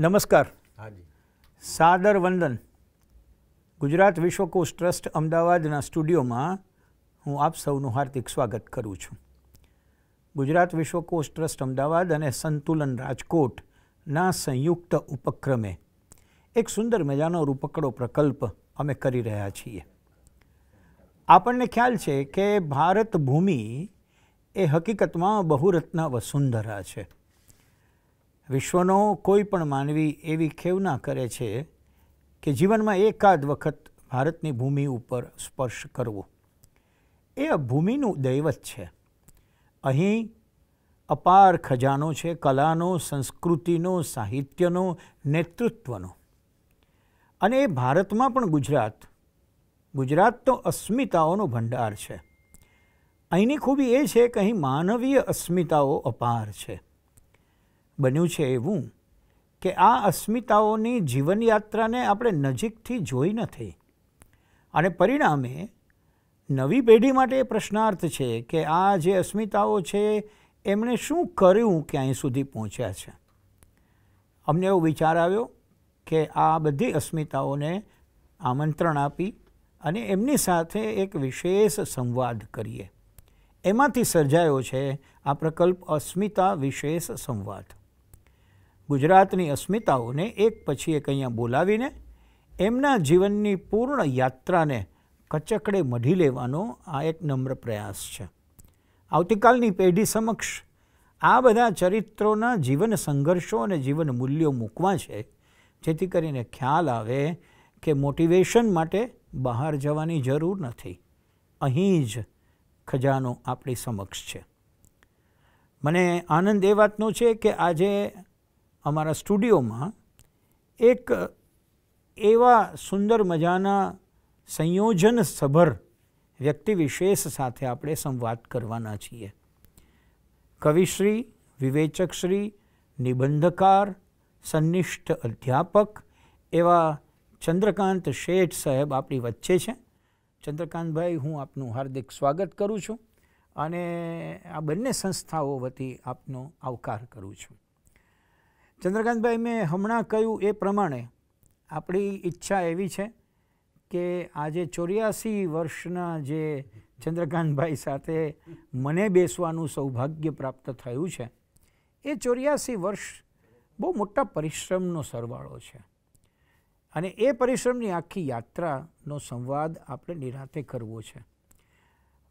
નમસ્કાર સાદર વંદન ગુજરાત વિશ્વકોશ ટ્રસ્ટ અમદાવાદના સ્ટુડિયોમાં હું આપ સૌનું હાર્દિક સ્વાગત કરું છું ગુજરાત વિશ્વકોશ ટ્રસ્ટ અમદાવાદ અને સંતુલન રાજકોટના સંયુક્ત ઉપક્રમે એક સુંદર મજાનો રૂપકડો પ્રકલ્પ અમે કરી રહ્યા છીએ આપણને ખ્યાલ છે કે ભારત ભૂમિ એ હકીકતમાં બહુરત્ન વસુંધરા છે વિશ્વનો કોઈ પણ માનવી એવી ખેવના કરે છે કે જીવનમાં એકાદ વખત ભારતની ભૂમિ ઉપર સ્પર્શ કરવો એ ભૂમિનું દૈવત છે અહીં અપાર ખજાનો છે કલાનો સંસ્કૃતિનો સાહિત્યનો નેતૃત્વનો અને એ ભારતમાં પણ ગુજરાત ગુજરાત તો અસ્મિતાઓનો ભંડાર છે અહીંની ખૂબી એ છે કે અહીં માનવીય અસ્મિતાઓ અપાર છે બન્યું છે એવું કે આ અસ્મિતાઓની જીવનયાત્રાને આપણે નજીકથી જોઈ નથી અને પરિણામે નવી પેઢી માટે એ પ્રશ્નાર્થ છે કે આ જે અસ્મિતાઓ છે એમણે શું કર્યું ક્યાંય સુધી પહોંચ્યા છે અમને એવો વિચાર આવ્યો કે આ બધી અસ્મિતાઓને આમંત્રણ આપી અને એમની સાથે એક વિશેષ સંવાદ કરીએ એમાંથી સર્જાયો છે આ પ્રકલ્પ અસ્મિતા વિશેષ સંવાદ ગુજરાતની અસ્મિતાઓને એક પછી એક અહીંયા બોલાવીને એમના જીવનની પૂર્ણ યાત્રાને કચકડે મઢી લેવાનો આ એક નમ્ર પ્રયાસ છે આવતીકાલની પેઢી સમક્ષ આ બધા ચરિત્રોના જીવન સંઘર્ષો અને જીવન મૂલ્યો મૂકવા છે જેથી કરીને ખ્યાલ આવે કે મોટિવેશન માટે બહાર જવાની જરૂર નથી અહીં જ ખજાનો આપણી સમક્ષ છે મને આનંદ એ વાતનો છે કે આજે અમારા સ્ટુડિયોમાં એક એવા સુંદર મજાના સંયોજન સભર વ્યક્તિ વિશેષ સાથે આપણે સંવાદ કરવાના છીએ કવિશ્રી વિવેચકશ્રી નિબંધકાર સંનિષ્ઠ અધ્યાપક એવા ચંદ્રકાંત શેઠ સાહેબ આપણી વચ્ચે છે ચંદ્રકાંતભાઈ હું આપનું હાર્દિક સ્વાગત કરું છું અને આ બંને સંસ્થાઓ વતી આપનો આવકાર કરું છું ચંદ્રકાંતભાઈ મેં હમણાં કહ્યું એ પ્રમાણે આપણી ઈચ્છા એવી છે કે આજે ચોર્યાસી વર્ષના જે ચંદ્રકાંતભાઈ સાથે મને બેસવાનું સૌભાગ્ય પ્રાપ્ત થયું છે એ ચોર્યાસી વર્ષ બહુ મોટા પરિશ્રમનો સરવાળો છે અને એ પરિશ્રમની આખી યાત્રાનો સંવાદ આપણે નિરાતે કરવો છે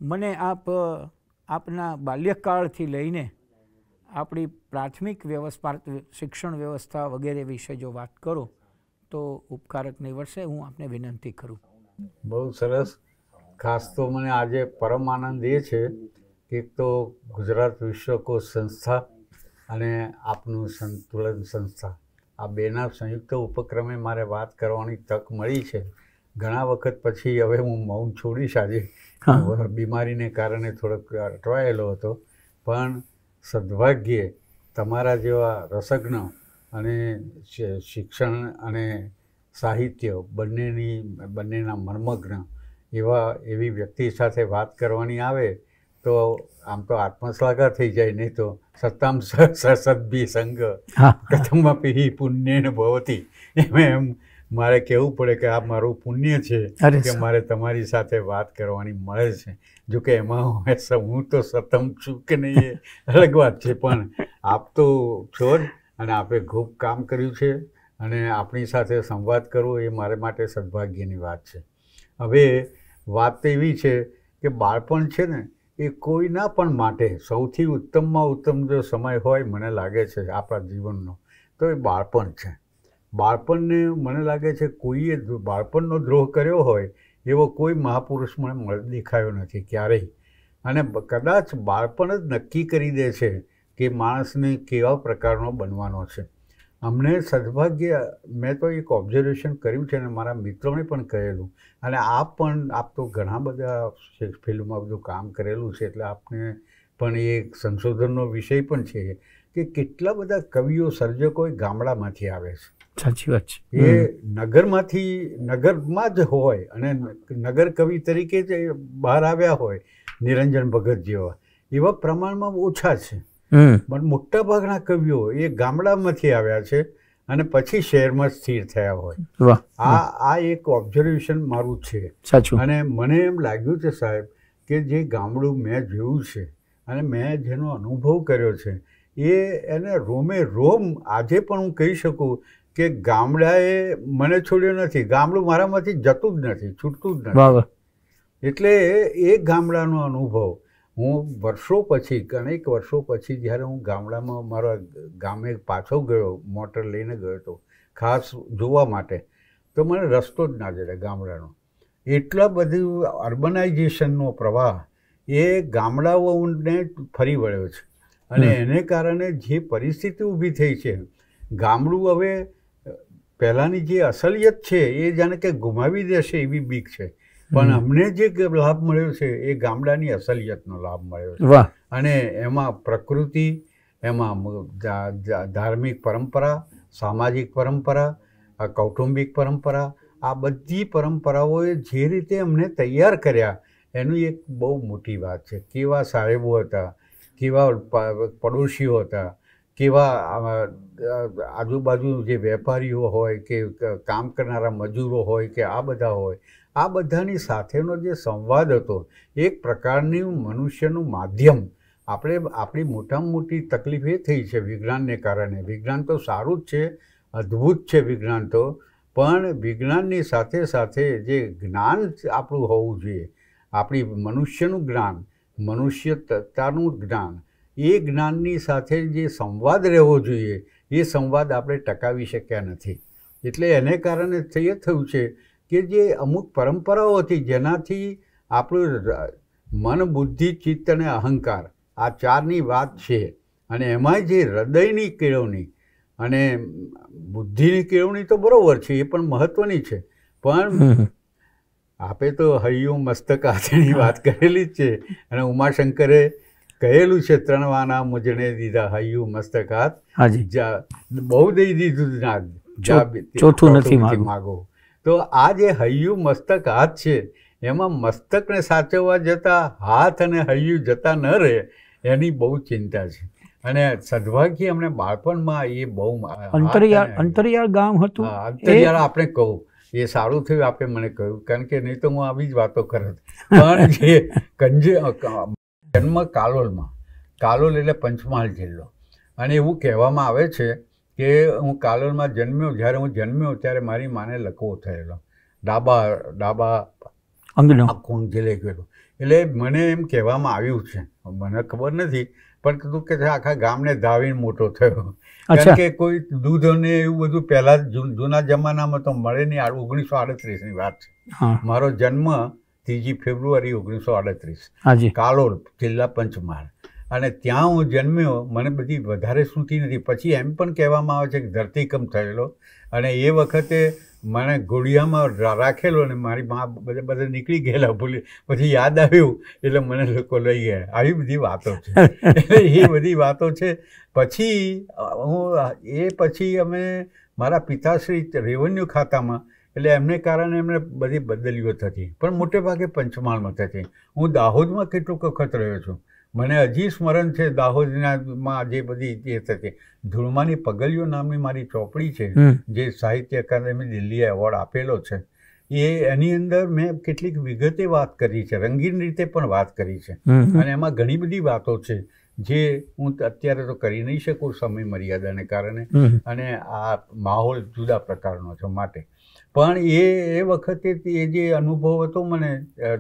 મને આપ આપના બાલ્યકાળથી લઈને આપણી પ્રાથમિક વ્યવસ્થા શિક્ષણ વ્યવસ્થા વગેરે વિશે જો વાત કરો તો ઉપકારક નિવડશે હું આપને વિનંતી કરું બહુ સરસ ખાસ તો મને આજે પરમ આનંદ એ છે કે તો ગુજરાત વિશ્વકોશ સંસ્થા અને આપનું સંતુલન સંસ્થા આ બેના સંયુક્ત ઉપક્રમે મારે વાત કરવાની તક મળી છે ઘણા વખત પછી હવે હું મૌન છોડીશ આજે બીમારીને કારણે થોડોક અટવાયેલો હતો પણ સદભાગ્યે તમારા જેવા રસજ્ઞ અને શિક્ષણ અને સાહિત્ય બંનેની બંનેના મર્મજ્ઞ એવા એવી વ્યક્તિ સાથે વાત કરવાની આવે તો આમ તો આત્મશ્લાઘા થઈ જાય નહીં તો સત્તામ સદભી સંઘ પ્રથમ પી પુણ્ય ભવતી એમ એમ મારે કહેવું પડે કે આ મારું પુણ્ય છે કે મારે તમારી સાથે વાત કરવાની મળે છે જો કે એમાં હું તો સતમ છું કે નહીં એ અલગ વાત છે પણ આપ તો છો જ અને આપે ખૂબ કામ કર્યું છે અને આપણી સાથે સંવાદ કરવો એ મારે માટે સદભાગ્યની વાત છે હવે વાત એવી છે કે બાળપણ છે ને એ કોઈના પણ માટે સૌથી ઉત્તમમાં ઉત્તમ જો સમય હોય મને લાગે છે આપણા જીવનનો તો એ બાળપણ છે બાળપણને મને લાગે છે કોઈએ બાળપણનો દ્રોહ કર્યો હોય એવો કોઈ મહાપુરુષ મને દેખાયો નથી ક્યારેય અને કદાચ બાળપણ જ નક્કી કરી દે છે કે માણસને કેવા પ્રકારનો બનવાનો છે અમને સદભાગ્ય મેં તો એક ઓબ્ઝર્વેશન કર્યું છે અને મારા મિત્રોને પણ કહેલું અને આપ પણ આપ તો ઘણા બધા ફિલ્મમાં બધું કામ કરેલું છે એટલે આપને પણ એ સંશોધનનો વિષય પણ છે કે કેટલા બધા કવિઓ સર્જકો ગામડામાંથી આવે છે સાચી વાત છે એ નગરમાંથી નગરમાં જ હોય અને નગર કવિ તરીકે જ બહાર આવ્યા હોય નિરંજન ભગત જેવા એવા પ્રમાણમાં ઓછા છે પણ મોટાભાગના કવિઓ એ ગામડામાંથી આવ્યા છે અને પછી શહેરમાં સ્થિર થયા હોય આ આ એક ઓબ્ઝર્વેશન મારું છે સાચું અને મને એમ લાગ્યું છે સાહેબ કે જે ગામડું મેં જોયું છે અને મેં જેનો અનુભવ કર્યો છે એ એને રોમે રોમ આજે પણ હું કહી શકું કે ગામડાએ મને છોડ્યો નથી ગામડું મારામાંથી જતું જ નથી છૂટતું જ નથી એટલે એ ગામડાનો અનુભવ હું વર્ષો પછી અનેક વર્ષો પછી જ્યારે હું ગામડામાં મારા ગામે પાછો ગયો મોટર લઈને ગયો હતો ખાસ જોવા માટે તો મને રસ્તો જ ના જડે ગામડાનો એટલા બધી અર્બનાઇઝેશનનો પ્રવાહ એ ગામડાઓને ફરી વળ્યો છે અને એને કારણે જે પરિસ્થિતિ ઊભી થઈ છે ગામડું હવે પહેલાંની જે અસલિયત છે એ જાણે કે ગુમાવી દેશે એવી બીક છે પણ અમને જે લાભ મળ્યો છે એ ગામડાની અસલિયતનો લાભ મળ્યો છે અને એમાં પ્રકૃતિ એમાં ધાર્મિક પરંપરા સામાજિક પરંપરા કૌટુંબિક પરંપરા આ બધી પરંપરાઓએ જે રીતે અમને તૈયાર કર્યા એનું એક બહુ મોટી વાત છે કેવા સાહેબો હતા કેવા પડોશીઓ હતા કેવા આજુબાજુ જે વેપારીઓ હોય કે કામ કરનારા મજૂરો હોય કે આ બધા હોય આ બધાની સાથેનો જે સંવાદ હતો એક પ્રકારની મનુષ્યનું માધ્યમ આપણે આપણી મોટામાં મોટી તકલીફ એ થઈ છે વિજ્ઞાનને કારણે વિજ્ઞાન તો સારું જ છે અદ્ભુત છે વિજ્ઞાન તો પણ વિજ્ઞાનની સાથે સાથે જે જ્ઞાન આપણું હોવું જોઈએ આપણી મનુષ્યનું જ્ઞાન મનુષ્યતાનું જ્ઞાન એ જ્ઞાનની સાથે જે સંવાદ રહેવો જોઈએ એ સંવાદ આપણે ટકાવી શક્યા નથી એટલે એને કારણે એ થયું છે કે જે અમુક પરંપરાઓ હતી જેનાથી આપણું મન બુદ્ધિ ચિત્ત અને અહંકાર આ ચારની વાત છે અને એમાં જે હૃદયની કેળવણી અને બુદ્ધિની કેળવણી તો બરાબર છે એ પણ મહત્ત્વની છે પણ આપે તો હૈયું મસ્તક આથેની વાત કરેલી જ છે અને ઉમાશંકરે કહેલું છે ત્રણવા નામ મુજણે દીધા હૈયું મસ્તક હાથ હાજી બહુ દઈ દીધું નાગ ચોથું નથી માગો તો આ જે હૈયું મસ્તક હાથ છે એમાં મસ્તકને સાચવવા જતાં હાથ અને હૈયું જતા ન રહે એની બહુ ચિંતા છે અને સદભાગી અમને બાળપણમાં એ બહુ અંતરિયાળ અંતરિયાળ ગામ હતું અંતરિયાળ આપણે કહું એ સારું થયું આપે મને કહ્યું કારણ કે નહીં તો હું આવી જ વાતો કરત પણ જે કંજે જન્મ કાલોલમાં કાલોલ એટલે પંચમહાલ જિલ્લો અને એવું કહેવામાં આવે છે કે હું કાલોલમાં જન્મ્યો જ્યારે હું જન્મ્યો ત્યારે મારી માને લકવો થયેલો ડાબા ડાબા આખું જિલ્લે ગયેલો એટલે મને એમ કહેવામાં આવ્યું છે મને ખબર નથી પણ કીધું કે આખા ગામને ધાવીને મોટો થયો કારણ કે કોઈ દૂધ અને એવું બધું પહેલાં જૂના જમાનામાં તો મળે નહીં ઓગણીસો આડત્રીસની વાત છે મારો જન્મ ત્રીજી ફેબ્રુઆરી ઓગણીસો આડત્રીસ કાલોલ જિલ્લા પંચમહાલ અને ત્યાં હું જન્મ્યો મને બધી વધારે સૂતી નથી પછી એમ પણ કહેવામાં આવે છે કે ધરતીકંપ થયેલો અને એ વખતે મને ઘોડિયામાં રાખેલો અને મારી મા બધા બધા નીકળી ગયેલા ભૂલી પછી યાદ આવ્યું એટલે મને લોકો લઈ ગયા આવી બધી વાતો છે એ બધી વાતો છે પછી હું એ પછી અમે મારા પિતાશ્રી રેવન્યુ ખાતામાં એટલે એમને કારણે એમને બધી બદલીઓ થતી પણ મોટે ભાગે પંચમહાલમાં થતી હું દાહોદમાં કેટલોક વખત રહ્યો છું મને હજી સ્મરણ છે દાહોદનામાં જે બધી એ થતી ધૂળમાની પગલીઓ નામની મારી ચોપડી છે જે સાહિત્ય અકાદમી દિલ્હીએ એવોર્ડ આપેલો છે એ એની અંદર મેં કેટલીક વિગતે વાત કરી છે રંગીન રીતે પણ વાત કરી છે અને એમાં ઘણી બધી વાતો છે જે હું અત્યારે તો કરી નહીં શકું સમય મર્યાદાને કારણે અને આ માહોલ જુદા પ્રકારનો છે માટે પણ એ એ વખતે એ જે અનુભવ હતો મને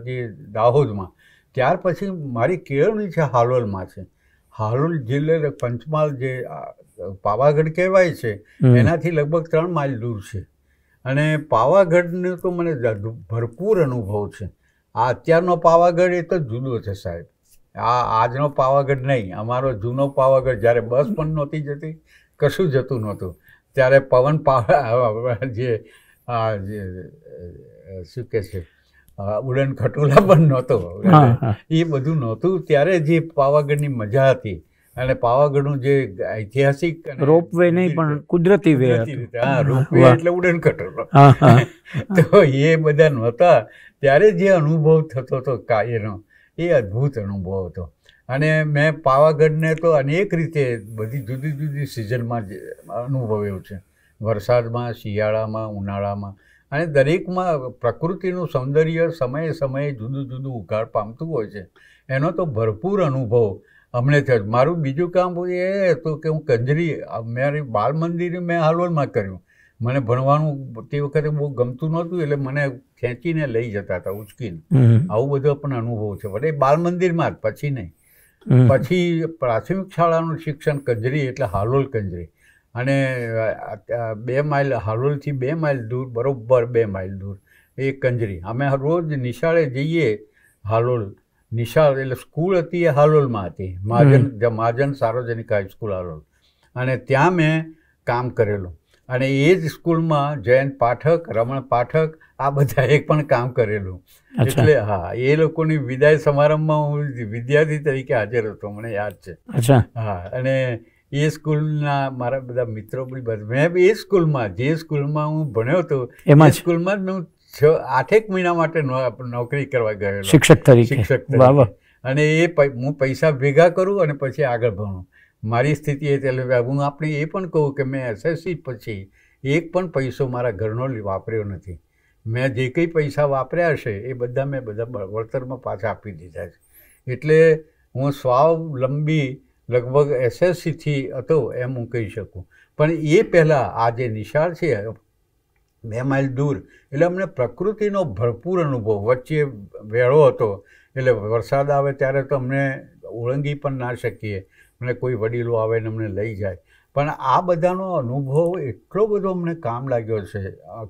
જે દાહોદમાં ત્યાર પછી મારી કેળવણી છે હાલોલમાં છે હાલોલ જિલ્લે પંચમહાલ જે પાવાગઢ કહેવાય છે એનાથી લગભગ ત્રણ માઇલ દૂર છે અને પાવાગઢનો તો મને ભરપૂર અનુભવ છે આ અત્યારનો પાવાગઢ એ તો જુદો છે સાહેબ આ આજનો પાવાગઢ નહીં અમારો જૂનો પાવાગઢ જ્યારે બસ પણ નહોતી જતી કશું જતું નહોતું ત્યારે પવન પાવા જે હા શું કે છે ઉડન ખટોલા પણ નહોતો એ બધું નહોતું ત્યારે જે પાવાગઢની મજા હતી અને પાવાગઢનું જે ઐતિહાસિક રોપ વે નહીં પણ કુદરતી વે હા રોપ વે એટલે ઉડન ખટોલો તો એ બધા નહોતા ત્યારે જે અનુભવ થતો હતો કાર્યનો એ અદ્ભુત અનુભવ હતો અને મેં પાવાગઢને તો અનેક રીતે બધી જુદી જુદી સિઝનમાં અનુભવ્યો છે વરસાદમાં શિયાળામાં ઉનાળામાં અને દરેકમાં પ્રકૃતિનું સૌંદર્ય સમયે સમયે જુદું જુદું ઉઘાડ પામતું હોય છે એનો તો ભરપૂર અનુભવ અમને થયો મારું બીજું કામ એ હતું કે હું કંજરી મારી બાળ મંદિર મેં હાલોલમાં કર્યું મને ભણવાનું તે વખતે બહુ ગમતું નહોતું એટલે મને ખેંચીને લઈ જતા હતા ઉચકીને આવું બધો પણ અનુભવ છે વડે બાલ મંદિરમાં જ પછી નહીં પછી પ્રાથમિક શાળાનું શિક્ષણ કંજરી એટલે હાલોલ કંજરી અને બે માઇલ હરોલથી બે માઇલ દૂર બરોબર બે માઇલ દૂર એ કંજરી અમે રોજ નિશાળે જઈએ હાલોલ નિશાળ એટલે સ્કૂલ હતી એ હાલોલમાં હતી મહાજન મહાજન સાર્વજનિક હાઈસ્કૂલ હાલોલ અને ત્યાં મેં કામ કરેલું અને એ જ સ્કૂલમાં જયંત પાઠક રમણ પાઠક આ બધા એક પણ કામ કરેલું એટલે હા એ લોકોની વિદાય સમારંભમાં હું વિદ્યાર્થી તરીકે હાજર હતો મને યાદ છે હા અને એ સ્કૂલના મારા બધા મિત્રો બી મેં બી એ સ્કૂલમાં જે સ્કૂલમાં હું ભણ્યો હતો એમાં સ્કૂલમાં જ હું છ આઠેક મહિના માટે નોકરી કરવા ગયો શિક્ષક તરીકે શિક્ષક અને એ હું પૈસા ભેગા કરું અને પછી આગળ ભણું મારી સ્થિતિ એ એટલે હું આપણે એ પણ કહું કે મેં એસએસસી પછી એક પણ પૈસો મારા ઘરનો વાપર્યો નથી મેં જે કંઈ પૈસા વાપર્યા છે એ બધા મેં બધા વળતરમાં પાછા આપી દીધા છે એટલે હું સ્વાવલંબી લગભગ એસએસસીથી હતો એમ હું કહી શકું પણ એ પહેલાં આ જે નિશાળ છે બે માઇલ દૂર એટલે અમને પ્રકૃતિનો ભરપૂર અનુભવ વચ્ચે વેળો હતો એટલે વરસાદ આવે ત્યારે તો અમને ઓળંગી પણ ના શકીએ અને કોઈ વડીલો આવે ને અમને લઈ જાય પણ આ બધાનો અનુભવ એટલો બધો અમને કામ લાગ્યો છે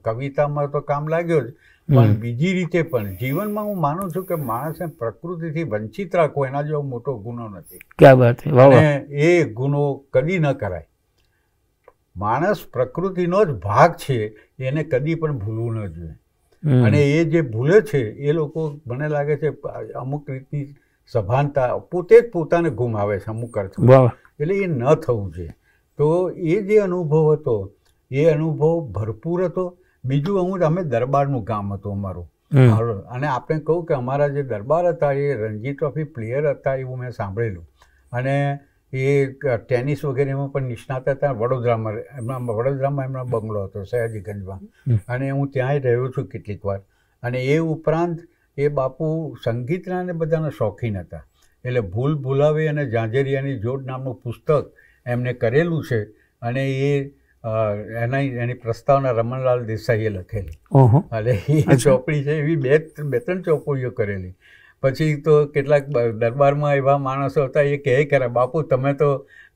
કવિતામાં તો કામ લાગ્યો જ પણ બીજી રીતે પણ જીવનમાં હું માનું છું કે માણસને પ્રકૃતિથી વંચિત રાખવો એના જેવો મોટો ગુનો નથી ક્યાં એ ગુનો કદી ન કરાય માણસ પ્રકૃતિનો જ ભાગ છે એને કદી પણ ભૂલવું ન જોઈએ અને એ જે ભૂલે છે એ લોકો મને લાગે છે અમુક રીતની સભાનતા પોતે જ પોતાને ગુમાવે છે અમુક અર્થ એટલે એ ન થવું જોઈએ તો એ જે અનુભવ હતો એ અનુભવ ભરપૂર હતો બીજું હું અમે દરબારનું કામ હતું અમારું અને આપણે કહું કે અમારા જે દરબાર હતા એ રણજી ટ્રોફી પ્લેયર હતા એવું મેં સાંભળેલું અને એ ટેનિસ વગેરેમાં પણ નિષ્ણાત હતા વડોદરામાં એમના વડોદરામાં એમનો બંગલો હતો સયાજીગંજમાં અને હું ત્યાંય રહ્યો છું કેટલીક વાર અને એ ઉપરાંત એ બાપુ સંગીતના ને બધાના શોખીન હતા એટલે ભૂલ ભૂલાવી અને ઝાંઝરિયાની જોડ નામનું પુસ્તક એમને કરેલું છે અને એ એના એની પ્રસ્તાવના રમણલાલ દેસાઈએ લખેલી એટલે એ ચોપડી છે એવી બે બે ત્રણ ચોપડીઓ કરેલી પછી તો કેટલાક દરબારમાં એવા માણસો હતા એ કહે કે બાપુ તમે તો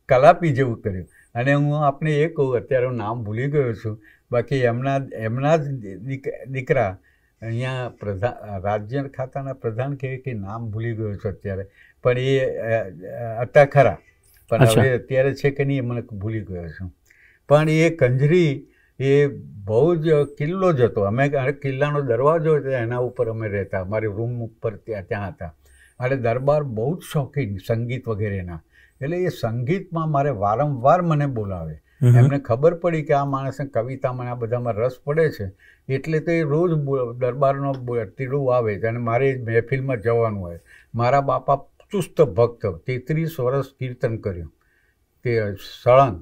કલાપી જેવું કર્યું અને હું આપને એ કહું અત્યારે હું નામ ભૂલી ગયો છું બાકી એમના એમના જ દીકરા અહીંયા પ્રધાન રાજ્ય ખાતાના પ્રધાન કહે કે નામ ભૂલી ગયો છું અત્યારે પણ એ હતા ખરા પણ હવે અત્યારે છે કે નહીં એ મને ભૂલી ગયો છું પણ એ કંજરી એ બહુ જ કિલ્લો જ હતો અમે કિલ્લાનો દરવાજો હતો એના ઉપર અમે રહેતા અમારે રૂમ ઉપર ત્યાં ત્યાં હતા અને દરબાર બહુ જ શોખીન સંગીત વગેરેના એટલે એ સંગીતમાં મારે વારંવાર મને બોલાવે એમને ખબર પડી કે આ માણસને કવિતામાં આ બધામાં રસ પડે છે એટલે તો એ રોજ દરબારનો ટીડું આવે છે અને મારે મહેફિલમાં જવાનું હોય મારા બાપા ચુસ્ત ભક્ત તેત્રીસ વર્ષ કીર્તન કર્યું તે સળંગ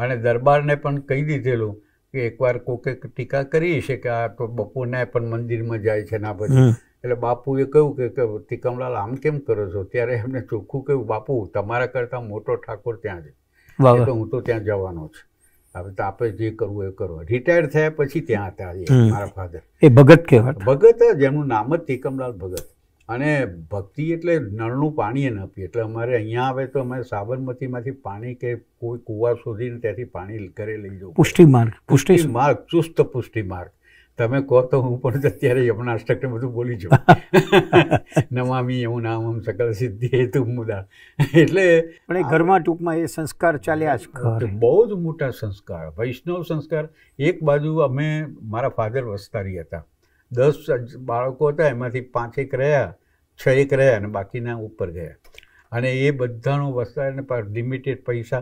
અને દરબારને પણ કહી દીધેલું કે એકવાર કોકે ટીકા કરી છે કે આ તો બપોરને પણ મંદિરમાં જાય છે ના બધું એટલે બાપુએ કહ્યું કે ટીકમલાલ આમ કેમ કરો છો ત્યારે એમને ચોખ્ખું કહ્યું બાપુ તમારા કરતાં મોટો ઠાકોર ત્યાં છે તો હું તો ત્યાં જવાનો છું હવે તો આપણે જે કરવું એ કરો રિટાયર થયા પછી ત્યાં હતા મારા ફાધર એ ભગત કહેવાય ભગત જ એમનું નામ જ ટીકમલાલ ભગત અને ભક્તિ એટલે નળનું પાણી એને આપીએ એટલે અમારે અહીંયા આવે તો અમે સાબરમતીમાંથી પાણી કે કોઈ કૂવા શોધીને ત્યાંથી પાણી ઘરે લઈ જવું પુષ્ટિ માર્ગ પુષ્ટિ માર્ગ ચુસ્ત પુષ્ટિ માર્ગ તમે કહો તો હું પણ અત્યારે અષ્ટકને બધું બોલી જાઉં નમામી એવું નામ આમ સકલ સિદ્ધિ હેતુ મુદા એટલે પણ એ ઘરમાં ટૂંકમાં એ સંસ્કાર ચાલ્યા જ બહુ જ મોટા સંસ્કાર વૈષ્ણવ સંસ્કાર એક બાજુ અમે મારા ફાધર વસ્તારી હતા દસ બાળકો હતા એમાંથી પાંચેક રહ્યા છ એક રહ્યા અને બાકીના ઉપર ગયા અને એ બધાનો બધાનું વસાવીને લિમિટેડ પૈસા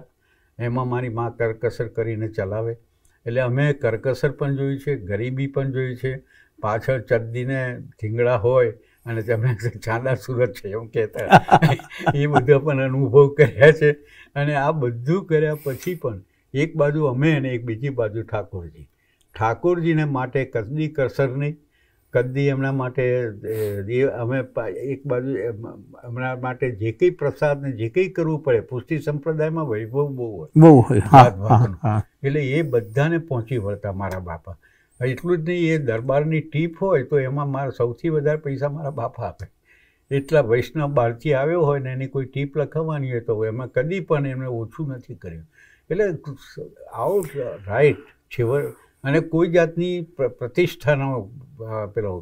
એમાં મારી મા કરકસર કરીને ચલાવે એટલે અમે કરકસર પણ જોઈ છે ગરીબી પણ જોઈ છે પાછળ ચડદીને ઠીંગડા હોય અને તમે ચાંદા સુરત છે એમ કહેતા એ બધો પણ અનુભવ કર્યા છે અને આ બધું કર્યા પછી પણ એક બાજુ અમે અને એક બીજી બાજુ ઠાકોરજી ઠાકોરજીને માટે કદી કસર નહીં કદી એમના માટે એ અમે એક બાજુ એમના માટે જે કંઈ પ્રસાદ ને જે કંઈ કરવું પડે પુષ્ટિ સંપ્રદાયમાં વૈભવ બહુ હોય બહુ હોય એટલે એ બધાને પહોંચી વળતા મારા બાપા એટલું જ નહીં એ દરબારની ટીપ હોય તો એમાં મારા સૌથી વધારે પૈસા મારા બાપા આપે એટલા વૈષ્ણવ બહારથી આવ્યો હોય ને એની કોઈ ટીપ લખાવવાની હોય તો એમાં કદી પણ એમણે ઓછું નથી કર્યું એટલે આઉટ રાઈટ છેવર અને કોઈ જાતની પ્રતિષ્ઠાનો પેલો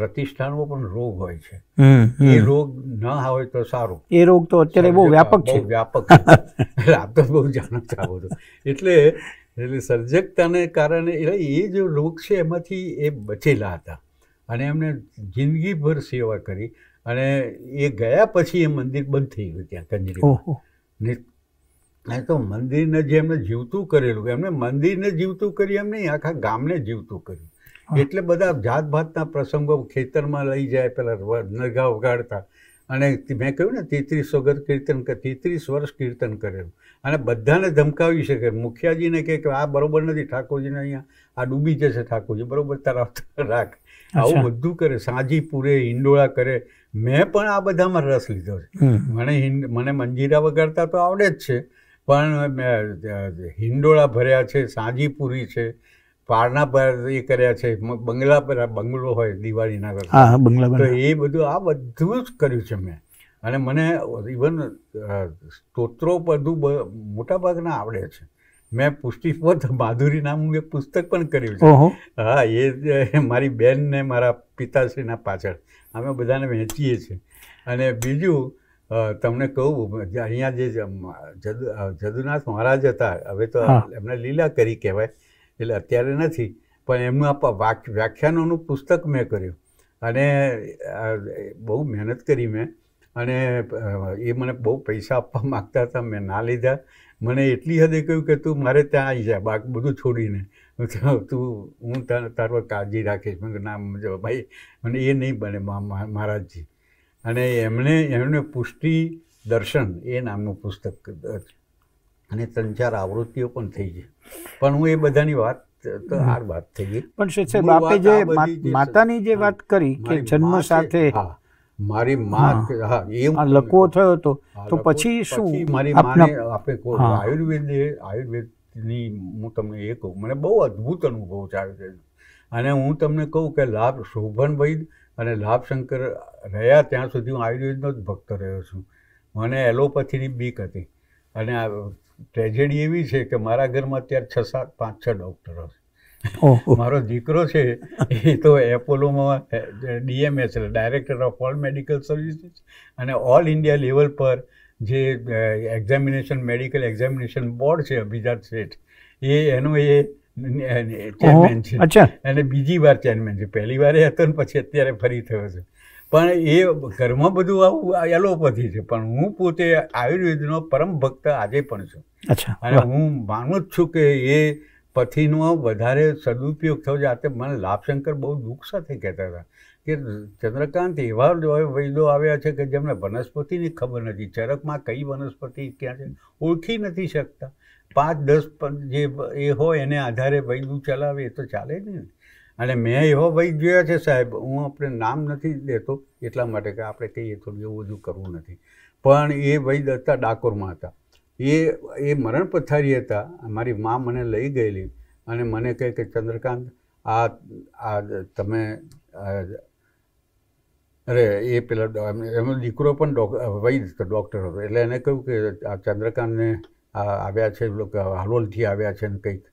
પ્રતિષ્ઠાનો પણ રોગ હોય છે એ રોગ ન હોય તો સારું એ રોગ તો અત્યારે બહુ વ્યાપક છે વ્યાપક એટલે આપ તો બહુ જાણતા બધું એટલે એટલે સર્જકતાને કારણે એટલે એ જે રોગ છે એમાંથી એ બચેલા હતા અને એમને જિંદગીભર સેવા કરી અને એ ગયા પછી એ મંદિર બંધ થઈ ગયું ત્યાં કંજરી એ તો મંદિરને જે એમને જીવતું કરેલું એમને મંદિરને જીવતું કરી એમ નહીં આખા ગામને જીવતું કર્યું એટલે બધા જાત ભાતના પ્રસંગો ખેતરમાં લઈ જાય પેલા નરગા વગાડતા અને મેં કહ્યું ને તેત્રીસ વગર કીર્તન તેત્રીસ વર્ષ કીર્તન કરેલું અને બધાને ધમકાવી શકે મુખિયાજીને કહે કે આ બરોબર નથી ઠાકોરજીને અહીંયા આ ડૂબી જશે ઠાકોરજી બરોબર તારા રાખ આવું બધું કરે સાંજીપુરે હિંડોળા કરે મેં પણ આ બધામાં રસ લીધો છે મને મને મંજીરા વગાડતા તો આવડે જ છે પણ હિંડોળા ભર્યા છે સાંજીપુરી છે પારના પર એ કર્યા છે બંગલા પર બંગલો હોય દિવાળીના હા તો એ બધું આ બધું જ કર્યું છે મેં અને મને ઇવન સ્તોત્રો બધું મોટાભાગના આવડે છે મેં પુષ્ટિપોત માધુરી નામનું એક પુસ્તક પણ કર્યું છે હા એ મારી બેનને મારા પિતાશ્રીના પાછળ અમે બધાને વહેંચીએ છીએ અને બીજું તમને કહું અહીંયા જે જદુનાથ મહારાજ હતા હવે તો એમને લીલા કરી કહેવાય એટલે અત્યારે નથી પણ એમનું વ્યાખ્યાનોનું પુસ્તક મેં કર્યું અને બહુ મહેનત કરી મેં અને એ મને બહુ પૈસા આપવા માગતા હતા મેં ના લીધા મને એટલી હદે કહ્યું કે તું મારે ત્યાં આવી જાય બાકી બધું છોડીને તું હું તાર તારો કાળજી રાખીશ મેં ના ભાઈ મને એ નહીં બને મહારાજજી અને એમણે એમને પુષ્ટિ દર્શન એ નામનું પુસ્તક અને ત્રણ ચાર આવૃત્તિઓ પણ થઈ છે પણ હું એ બધાની વાત તો હાર વાત થઈ ગઈ પણ શું છે જે માતાની જે વાત કરી કે જન્મ સાથે મારી મા હા એ લકવો થયો હતો તો પછી શું મારી માને આપે આયુર્વેદ આયુર્વેદની હું તમને એ કહું મને બહુ અદ્ભુત અનુભવ છે આયુર્વેદ અને હું તમને કહું કે લાભ શોભન શોભનભાઈ અને લાભશંકર રહ્યા ત્યાં સુધી હું આયુર્વેદનો જ ભક્ત રહ્યો છું મને એલોપેથીની બીક હતી અને આ ટ્રેજેડી એવી છે કે મારા ઘરમાં અત્યારે છ સાત પાંચ છ ડૉક્ટરો છે મારો દીકરો છે એ તો એપોલોમાં ડીએમએસ એટલે director of all medical services અને ઓલ ઇન્ડિયા લેવલ પર જે એક્ઝામિનેશન મેડિકલ એક્ઝામિનેશન બોર્ડ છે અભિજાત શેઠ એ એનો એ ચેરમેન છે અને બીજી વાર ચેરમેન છે પહેલી વારે હતો ને પછી અત્યારે ફરી થયો છે પણ એ ઘરમાં બધું આવું એલોપથી છે પણ હું પોતે આયુર્વેદનો પરમ ભક્ત આજે પણ છું અને હું માનું જ છું કે એ પથીનો વધારે સદુપયોગ થયો જાતે મને લાભશંકર બહુ દુઃખ સાથે કહેતા હતા કે ચંદ્રકાંત એવા વૈદો આવ્યા છે કે જેમને વનસ્પતિની ખબર નથી ચરકમાં કઈ વનસ્પતિ ક્યાં છે ઓળખી નથી શકતા પાંચ દસ જે એ હોય એને આધારે વૈદ્યુ ચલાવે એ તો ચાલે જ ને અને મેં એવો વૈદ જોયા છે સાહેબ હું આપણે નામ નથી દેતો એટલા માટે કે આપણે કહીએ થોડું એવું બધું કરવું નથી પણ એ વૈદ હતા ડાકોરમાં હતા એ એ મરણ પથારી હતા મારી મા મને લઈ ગયેલી અને મને કહે કે ચંદ્રકાંત આ આ તમે અરે એ પેલા એમનો દીકરો પણ ડોક વૈદ હતો ડૉક્ટર હતો એટલે એને કહ્યું કે આ ચંદ્રકાંતને આવ્યા છે લોકો હલોલથી આવ્યા છે ને કંઈક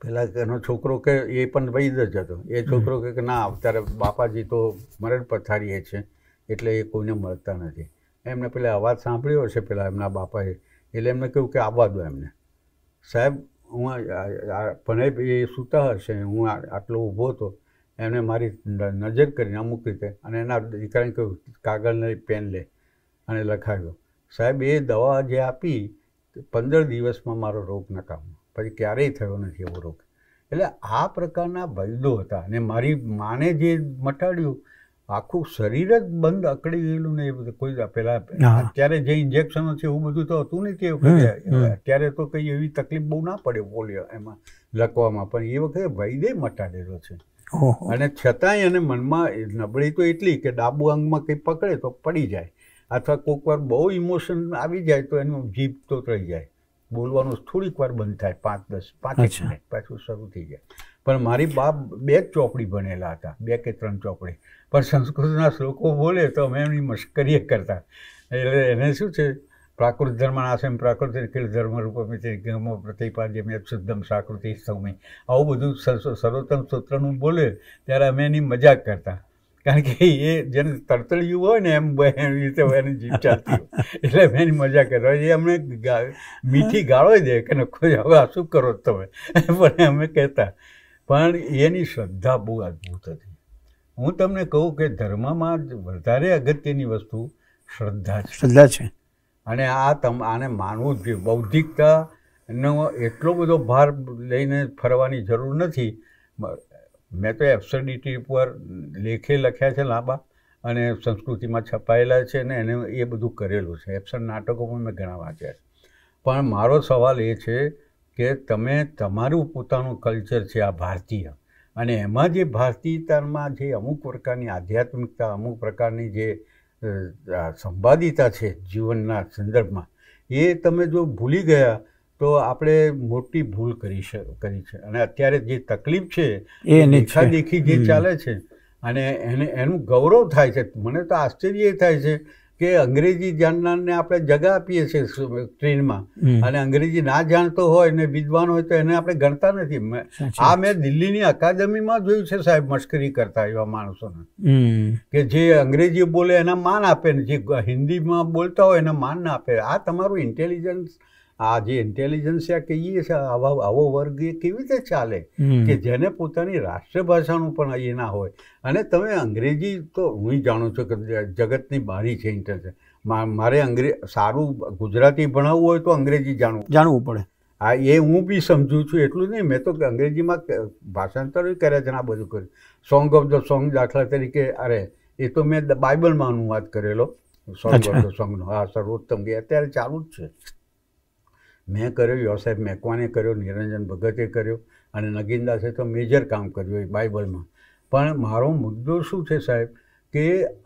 પહેલાં એનો છોકરો કે એ પણ વૈદ જ હતો એ છોકરો કે ના અત્યારે બાપાજી તો મરણ પથારીએ છે એટલે એ કોઈને મળતા નથી એમને પેલા અવાજ સાંભળ્યો હશે પેલા એમના બાપાએ એટલે એમને કહ્યું કે આવવા દો એમને સાહેબ હું ભણે એ સૂતા હશે હું આટલો ઊભો હતો એમણે મારી નજર કરીને અમુક રીતે અને એના દીકરાને કહ્યું કાગળને પેન લે અને લખાવ્યો સાહેબ એ દવા જે આપી પંદર દિવસમાં મારો રોગ નકામ પછી ક્યારેય થયો નથી એવો રોગ એટલે આ પ્રકારના ભયદો હતા અને મારી માને જે મટાડ્યું આખું શરીર જ બંધ અકળી ગયેલું નહીં બધું કોઈ પેલા અત્યારે જે ઇન્જેક્શનો છે એવું બધું તો હતું નહીં તે અત્યારે તો કઈ એવી તકલીફ બહુ ના પડે બોલ્યો એમાં લખવામાં પણ એ વખતે વૈદે મટાડેલો છે અને છતાંય એને મનમાં નબળી તો એટલી કે ડાબુ અંગમાં કંઈ પકડે તો પડી જાય અથવા કોઈક બહુ ઇમોશન આવી જાય તો એનું જીભ તો રહી જાય બોલવાનું થોડીક વાર બંધ થાય પાંચ દસ પાંચ મિનિટ પાછું શરૂ થઈ જાય પણ મારી બાપ બે જ ચોપડી ભણેલા હતા બે કે ત્રણ ચોપડી પણ સંસ્કૃતના શ્લોકો બોલે તો અમે એમની મશ્કરીએ કરતા એટલે એને શું છે પ્રાકૃત ધર્મણાસમ પ્રાકૃત કિલ ધર્મ રૂપમિતિ ગમો મેં શુદ્ધમ સાકૃતિ સૌમી આવું બધું સર્વોત્તમ સૂત્રનું બોલે ત્યારે અમે એની મજાક કરતા કારણ કે એ જેને તરતડિયું હોય ને એમ એવી રીતે એની જીભ ચાલતી એટલે મેં એની મજા કરતા એ અમને મીઠી ગાળો દે કે નખો હવે આ શું કરો તમે પણ અમે કહેતા પણ એની શ્રદ્ધા બહુ અદ્ભુત હતી હું તમને કહું કે ધર્મમાં વધારે અગત્યની વસ્તુ શ્રદ્ધા છે શ્રદ્ધા છે અને આ તમ આને માનવું જ જોઈએ બૌદ્ધિકતાનો એટલો બધો ભાર લઈને ફરવાની જરૂર નથી મેં તો એબ્સર્ડિટી ઉપર લેખે લખ્યા છે લાંબા અને સંસ્કૃતિમાં છપાયેલા છે ને એને એ બધું કરેલું છે એબ્સન્ટ નાટકો પણ મેં ઘણા વાંચ્યા છે પણ મારો સવાલ એ છે કે તમે તમારું પોતાનું કલ્ચર છે આ ભારતીય અને એમાં જે ભારતીયતામાં જે અમુક પ્રકારની આધ્યાત્મિકતા અમુક પ્રકારની જે સંવાદિતા છે જીવનના સંદર્ભમાં એ તમે જો ભૂલી ગયા તો આપણે મોટી ભૂલ કરી છે કરી છે અને અત્યારે જે તકલીફ છે એ દેખાદેખી જે ચાલે છે અને એને એનું ગૌરવ થાય છે મને તો આશ્ચર્ય થાય છે કે અંગ્રેજી જાણનારને આપણે જગા આપીએ છીએ ટ્રેનમાં અને અંગ્રેજી ના જાણતો હોય ને વિદ્વાન હોય તો એને આપણે ગણતા નથી આ મેં દિલ્હીની અકાદમીમાં જોયું છે સાહેબ મશ્કરી કરતા એવા માણસોને કે જે અંગ્રેજી બોલે એના માન આપે ને જે હિન્દીમાં બોલતા હોય એને માન ના આપે આ તમારું ઇન્ટેલિજન્સ આ જે ઇન્ટેલિજન્સિયા કહીએ છે આવા આવો વર્ગ એ કેવી રીતે ચાલે કે જેને પોતાની રાષ્ટ્રભાષાનું પણ એ ના હોય અને તમે અંગ્રેજી તો હું જાણું છું કે જગતની બારી છે ઇન્ટરનેટ મારે અંગ્રેજ સારું ગુજરાતી ભણાવવું હોય તો અંગ્રેજી જાણવું જાણવું પડે હા એ હું બી સમજુ છું એટલું નહીં મેં તો અંગ્રેજીમાં ભાષાંતર કર્યા છે આ બધું કર્યું સોંગ ઓફ ધ સોંગ દાખલા તરીકે અરે એ તો મેં બાઇબલમાં અનુવાદ કરેલો સોંગ ઓફ ધ સોંગનો હા સર્વોત્તમ અત્યારે ચાલુ જ છે મેં કર્યો યોસેફ મેકવાને કર્યો નિરંજન ભગતે કર્યો અને નગીનદાસે તો મેજર કામ કર્યું એ બાઇબલમાં પણ મારો મુદ્દો શું છે સાહેબ કે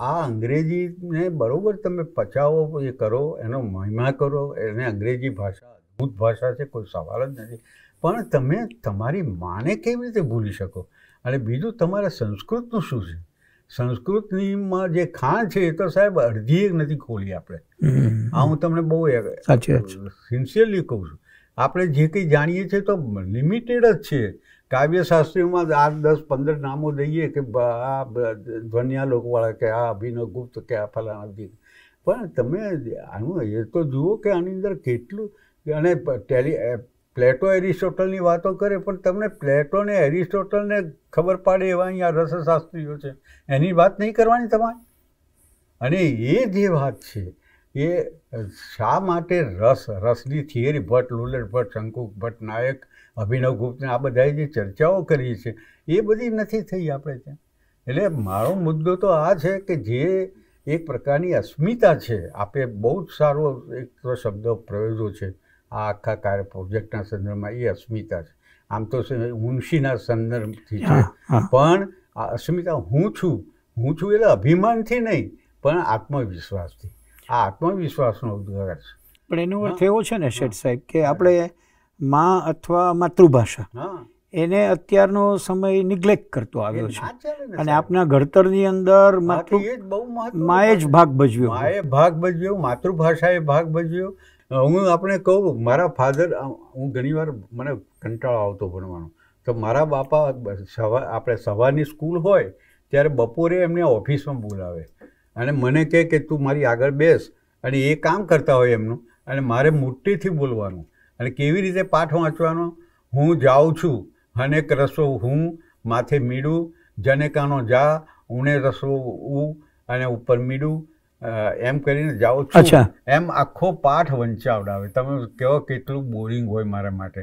આ અંગ્રેજીને બરાબર તમે પચાવો એ કરો એનો મહિમા કરો એને અંગ્રેજી ભાષા અદ્ભુત ભાષા છે કોઈ સવાલ જ નથી પણ તમે તમારી માને કેવી રીતે ભૂલી શકો અને બીજું તમારા સંસ્કૃતનું શું છે સંસ્કૃતનીમાં જે ખાણ છે એ તો સાહેબ અડધી એક નથી ખોલી આપણે આ હું તમને બહુ સિન્સિયરલી કહું છું આપણે જે કંઈ જાણીએ છીએ તો લિમિટેડ જ છે કાવ્યશાસ્ત્રીઓમાં આઠ દસ પંદર નામો દઈએ કે આ ધ્વનિયા લોકવાળા કે આ અભિનવ ગુપ્ત કે આ ફલાણા પણ તમે આનું એ તો જુઓ કે આની અંદર કેટલું અને ટેલી પ્લેટો એરિસ્ટોટલની વાતો કરે પણ તમને પ્લેટોને એરિસ્ટોટલને ખબર પાડે એવા અહીંયા રસશાસ્ત્રીઓ છે એની વાત નહીં કરવાની તમારે અને એ જે વાત છે એ શા માટે રસ રસની થિયરી ભટ્ટ લુલર ભટ્ટ શંકુક ભટ્ટ નાયક અભિનવ ગુપ્ત આ બધાએ જે ચર્ચાઓ કરી છે એ બધી નથી થઈ આપણે ત્યાં એટલે મારો મુદ્દો તો આ છે કે જે એક પ્રકારની અસ્મિતા છે આપે બહુ જ સારો એક શબ્દ પ્રયોજો છે આ આખા કાર્ય પ્રોજેક્ટના સંદર્ભમાં એ અસ્મિતા છે આમ તો મુનશીના સંદર્ભથી છે પણ આ અસ્મિતા હું છું હું છું એટલે અભિમાનથી નહીં પણ આત્મવિશ્વાસથી આ આત્મવિશ્વાસનો ઉદ્ગાર છે પણ એનો અર્થ એવો છે ને શેઠ સાહેબ કે આપણે માં અથવા માતૃભાષા એને અત્યારનો સમય નિગ્લેક્ટ કરતો આવ્યો છે અને આપના ઘડતરની અંદર માતૃ માએ જ ભાગ ભજવ્યો માએ ભાગ ભજવ્યો માતૃભાષાએ ભાગ ભજવ્યો હું આપણે કહું મારા ફાધર હું ઘણીવાર મને કંટાળો આવતો ભણવાનો તો મારા બાપા સવાર આપણે સવારની સ્કૂલ હોય ત્યારે બપોરે એમને ઓફિસમાં બોલાવે અને મને કહે કે તું મારી આગળ બેસ અને એ કામ કરતા હોય એમનું અને મારે મોટેથી બોલવાનું અને કેવી રીતે પાઠ વાંચવાનો હું જાઉં છું અને રસો હું માથે મીડું જનેકાનો જા ઉણે રસો ઉ અને ઉપર મીડું એમ કરીને જાઓ છો એમ આખો પાઠ વંચાવડાવે તમે કહો કેટલું બોરિંગ હોય મારા માટે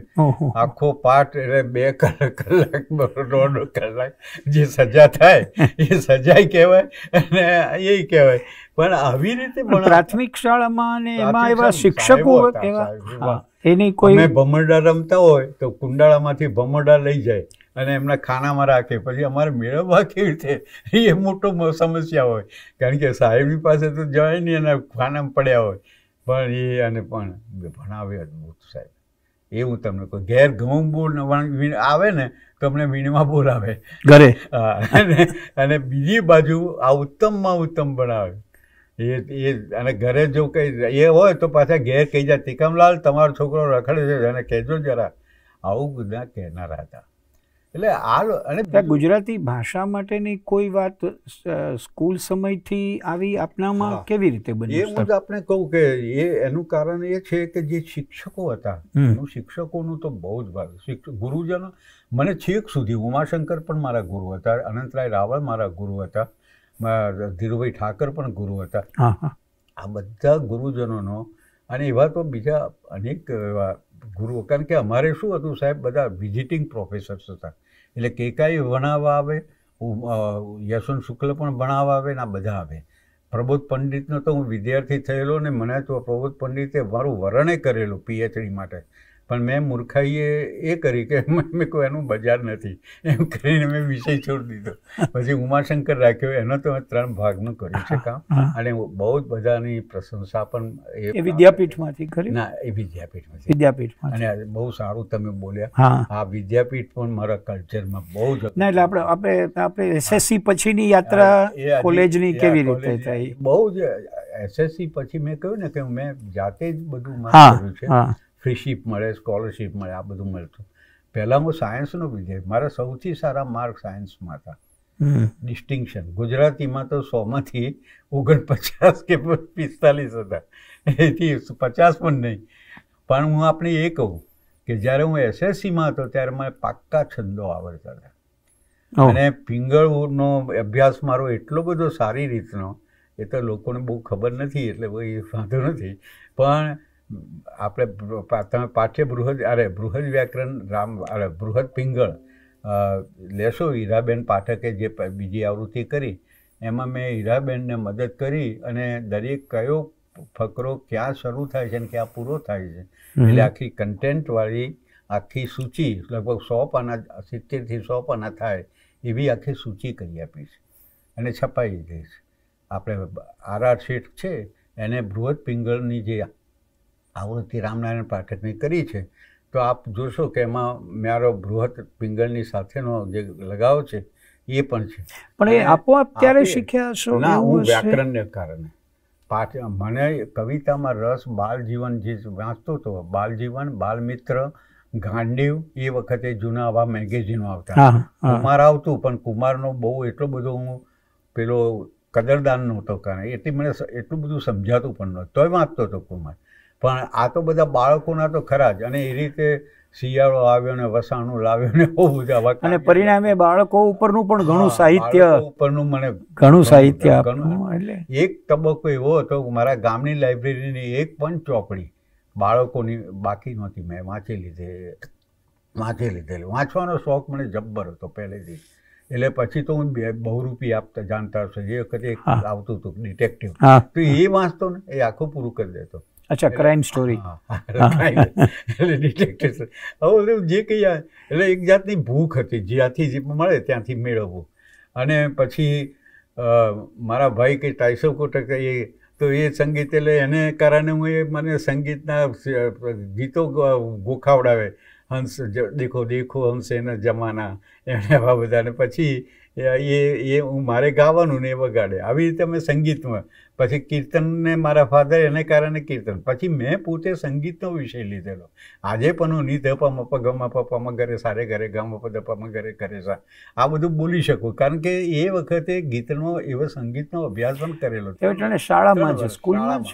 આખો પાઠ એટલે બે કલાક દોઢ કલાક જે સજા થાય એ સજાય કહેવાય અને એ કહેવાય પણ આવી રીતે પ્રાથમિક શાળામાં એમાં એવા શિક્ષકો એવા એની કોઈ ભમરડા રમતા હોય તો કુંડાળામાંથી ભમરડા લઈ જાય અને એમના ખાનામાં રાખે પછી અમારે મેળવવા કેવી રીતે એ મોટો સમસ્યા હોય કારણ કે સાહેબની પાસે તો જાય નહીં અને ખાનામાં પડ્યા હોય પણ એ અને પણ ભણાવે અદભુત સાહેબ એ હું તમને કહું ઘેર ઘઉં બોલ આવે ને તમને વીણમાં બોલાવે ઘરે અને અને બીજી બાજુ આ ઉત્તમમાં ઉત્તમ બનાવે એ એ અને ઘરે જો કંઈ એ હોય તો પાછા ઘેર કહી જાય ટીકમલાલ તમારો છોકરો રખડે છે અને કહેજો જરા આવું બધા કહેનારા હતા એટલે આ અને ગુજરાતી ભાષા માટેની કોઈ વાત સ્કૂલ સમયથી આવી આપનામાં કેવી રીતે બની એ મુદ્દે આપણે કહું કે એ એનું કારણ એ છે કે જે શિક્ષકો હતા હું શિક્ષકોનું તો બહુ જ ભાવ ગુરુજનો મને છેક સુધી ઉમાશંકર પણ મારા ગુરુ હતા અનંતરાય રાવળ મારા ગુરુ હતા ધીરુભાઈ ઠાકર પણ ગુરુ હતા આ બધા ગુરુજનોનો અને એવા તો બીજા અનેક એવા ગુરુઓ કારણ કે અમારે શું હતું સાહેબ બધા વિઝિટિંગ પ્રોફેસર્સ હતા એટલે કેકાઈ ભણાવવા આવે યશવંત શુક્લ પણ ભણાવવા આવે ને આ બધા આવે પ્રબોધ પંડિતનો તો હું વિદ્યાર્થી થયેલો ને મને તો પ્રબોધ પંડિતે મારું વરણે કરેલું પીએચડી માટે પણ મેં મૂર્ખાઈએ એ કરી કે મેં કોઈ એનું બજાર નથી એમ કરીને મેં વિષય છોડી દીધો પછી ઉમાશંકર રાખ્યો એનો તો મેં ત્રણ ભાગનું કર્યું છે કામ અને બહુ જ બધાની પ્રશંસા પણ એ વિદ્યાપીઠમાંથી કરી ના એ વિદ્યાપીઠમાંથી વિદ્યાપીઠમાં અને બહુ સારું તમે બોલ્યા આ વિદ્યાપીઠ પણ મારા કલ્ચરમાં બહુ જ ના એટલે આપણે આપણે આપણે એસએસસી પછીની યાત્રા કોલેજની કેવી રીતે થઈ બહુ જ એસએસસી પછી મેં કહ્યું ને કે મેં જાતે જ બધું કર્યું છે ફ્રીશીપ મળે સ્કોલરશીપ મળે આ બધું મળતું પહેલાં હું સાયન્સનો વિજય મારા સૌથી સારા માર્ક સાયન્સમાં હતા ડિસ્ટિંક્શન ગુજરાતીમાં તો સોમાંથી ઓગણપચાસ કે પિસ્તાલીસ હતા એથી પચાસ પણ નહીં પણ હું આપણે એ કહું કે જ્યારે હું એસએસસીમાં હતો ત્યારે મને પાક્કા છંદો આવડતા હતા અને ફિંગરવુડનો અભ્યાસ મારો એટલો બધો સારી રીતનો એ તો લોકોને બહુ ખબર નથી એટલે કોઈ વાંધો નથી પણ આપણે તમે પાઠ્ય બૃહદ અરે બૃહદ વ્યાકરણ રામ અરે બૃહદ પિંગળ લેશો હીરાબેન પાઠકે જે બીજી આવૃત્તિ કરી એમાં મેં હીરાબેનને મદદ કરી અને દરેક કયો ફકરો ક્યાં શરૂ થાય છે અને ક્યાં પૂરો થાય છે એટલે આખી કન્ટેન્ટવાળી આખી સૂચિ લગભગ સો પાના સિત્તેરથી સો પાના થાય એવી આખી સૂચિ કરી આપી છે અને છપાઈ ગઈ આપણે આર આર શીટ છે એને બૃહદ પિંગળની જે આવૃત્તિ રામનારાયણ પાઠકની કરી છે તો આપ જોશો કે એમાં મારો બૃહદ પિંગળની સાથેનો જે લગાવ છે એ પણ છે પણ એ આપોઆપ ત્યારે શીખ્યા છો ના હું વ્યાકરણને કારણે પાછ મને કવિતામાં રસ બાલજીવન જે વાંચતો હતો બાલજીવન બાલમિત્ર ગાંડીવ એ વખતે જૂના આવા મેગેઝીનો આવતા કુમાર આવતું પણ કુમારનો બહુ એટલો બધો હું પેલો કદરદાન નહોતો કારણ એટલી મને એટલું બધું સમજાતું પણ નહોતું તોય વાંચતો હતો કુમાર પણ આ તો બધા બાળકોના તો ખરા જ અને એ રીતે શિયાળો આવ્યો ને વસાણું લાવ્યો ને બહુ બધા અને પરિણામે બાળકો ઉપરનું પણ ઘણું સાહિત્ય ઉપરનું મને ઘણું સાહિત્ય એટલે એક તબક્કો એવો હતો મારા ગામની લાઇબ્રેરીની એક પણ ચોપડી બાળકોની બાકી નહોતી મેં વાંચી લીધે વાંચી લીધેલી વાંચવાનો શોખ મને જબ્બર હતો પહેલેથી એટલે પછી તો હું બહુ રૂપી આપતા જાણતા હશે જે વખતે આવતું હતું ડિટેક્ટિવ તો એ વાંચતો ને એ આખું પૂરું કરી દેતો અચ્છા ક્રાઇમ સ્ટોરી એટલે ડિટેક્ટિવ હવે જે કહીએ એટલે એક જાતની ભૂખ હતી જ્યાંથી જે મળે ત્યાંથી મેળવવું અને પછી મારા ભાઈ કે ટાઈસો કોટક એ તો એ સંગીત એટલે એને કારણે હું એ મને સંગીતના ગીતો ગોખાવડાવે હંસ દેખો દેખો હંસ એના જમાના એને આવા બધાને પછી એ એ હું મારે ગાવાનું ને એ વગાડે આવી રીતે અમે સંગીતમાં પછી કીર્તનને મારા ફાધર એને કારણે કીર્તન પછી મેં પોતે સંગીતનો વિષય લીધેલો આજે પણ હું ની ધપા મપા ગમા પપ્પામાં ઘરે સારે ઘરે ગમ દપામાં ઘરે ઘરે સા આ બધું બોલી શકું કારણ કે એ વખતે ગીતનો એવો સંગીતનો અભ્યાસ પણ કરેલો શાળામાં જ સ્કૂલમાં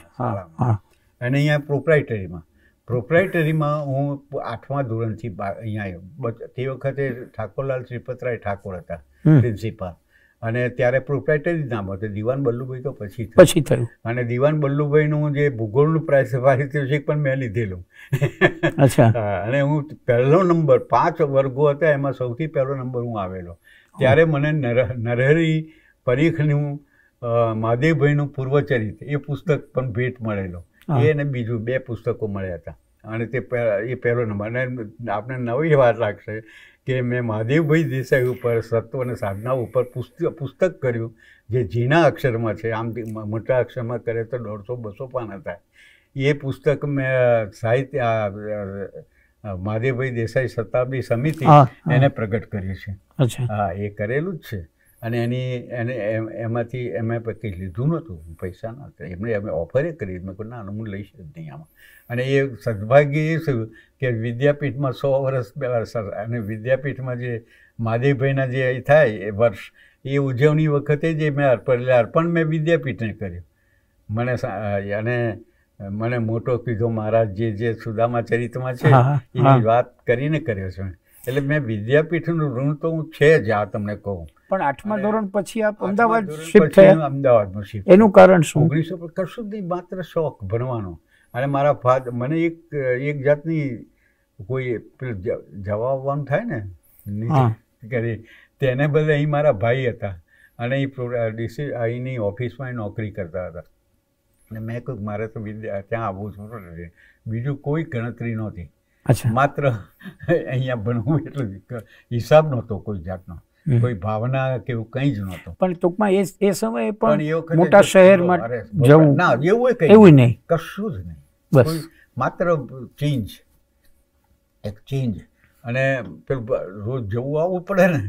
અને અહીંયા પ્રોપ્રાઇટરીમાં પ્રોપ્રાઇટરીમાં હું આઠમા ધોરણથી અહીંયા આવ્યો તે વખતે ઠાકોરલાલ શ્રીપતરાય ઠાકોર હતા પ્રિન્સિપાલ અને ત્યારે પ્રોપ્રાઇટરી નામ હતું દિવાન બલ્લુભાઈ તો પછી પછી થયું અને દિવાન બલ્લુભાઈનું જે ભૂગોળનું પારિતોષિક પણ મેં લીધેલું અચ્છા અને હું પહેલો નંબર પાંચ વર્ગો હતા એમાં સૌથી પહેલો નંબર હું આવેલો ત્યારે મને નરહરી પરીખનું મહાદેવભાઈનું પૂર્વચરિત એ પુસ્તક પણ ભેટ મળેલો એ અને બીજું બે પુસ્તકો મળ્યા હતા અને તે એ પહેલો નંબર અને આપણે નવી વાત લાગશે કે મેં મહાદેવભાઈ દેસાઈ ઉપર સત્વ અને સાધના ઉપર પુસ્તક પુસ્તક કર્યું જે ઝીણા અક્ષરમાં છે આમ મોટા અક્ષરમાં કરે તો દોઢસો બસો પાના થાય એ પુસ્તક મેં સાહિત્ય મહાદેવભાઈ દેસાઈ શતાબ્દી સમિતિ એને પ્રગટ કર્યું છે હા એ કરેલું જ છે અને એની એને એમાંથી એમે કંઈ લીધું નહોતું પૈસા ના એમણે અમે ઓફરે કરી મેં કોઈ ના હું લઈ જ નહીં આમાં અને એ સદભાગ્ય એ થયું કે વિદ્યાપીઠમાં સો વર્ષ પહેલાં સર અને વિદ્યાપીઠમાં જે મહાદેવભાઈના જે થાય એ વર્ષ એ ઉજવણી વખતે જ મેં અર્પણ એટલે અર્પણ મેં વિદ્યાપીઠને કર્યું મને અને મને મોટો કીધો મહારાજ જે જે સુદામા ચરિત્રમાં છે એની વાત કરીને કર્યો છે એટલે મેં વિદ્યાપીઠનું ઋણ તો હું છે જ આ તમને કહું પણ આઠમા ધોરણ પછી આપ અમદાવાદ શિફ્ટ થયા અમદાવાદમાં શિફ્ટ એનું કારણ શું ઓગણીસો કશું જ નહીં માત્ર શોખ ભણવાનો અને મારા ફાધર મને એક એક જાતની કોઈ જવા આવવાનું થાય ને તેને બદલે અહીં મારા ભાઈ હતા અને એ અહીંની ઓફિસમાં નોકરી કરતા હતા અને મેં કહ્યું મારે તો વિદ્યા ત્યાં આવવું છું બીજું કોઈ ગણતરી નહોતી માત્ર અહીંયા ભણવું એટલું હિસાબ નહોતો કોઈ જાતનો કોઈ ભાવના કે એવું કંઈ જ નહોતું પણ ટૂંકમાં એ એ સમયે પણ મોટા શહેરમાં જવું ના એવું કંઈ એવું નહીં કશું જ નહીં બસ માત્ર ચેન્જ એક ચેન્જ અને પેલું રોજ જવું આવવું પડે ને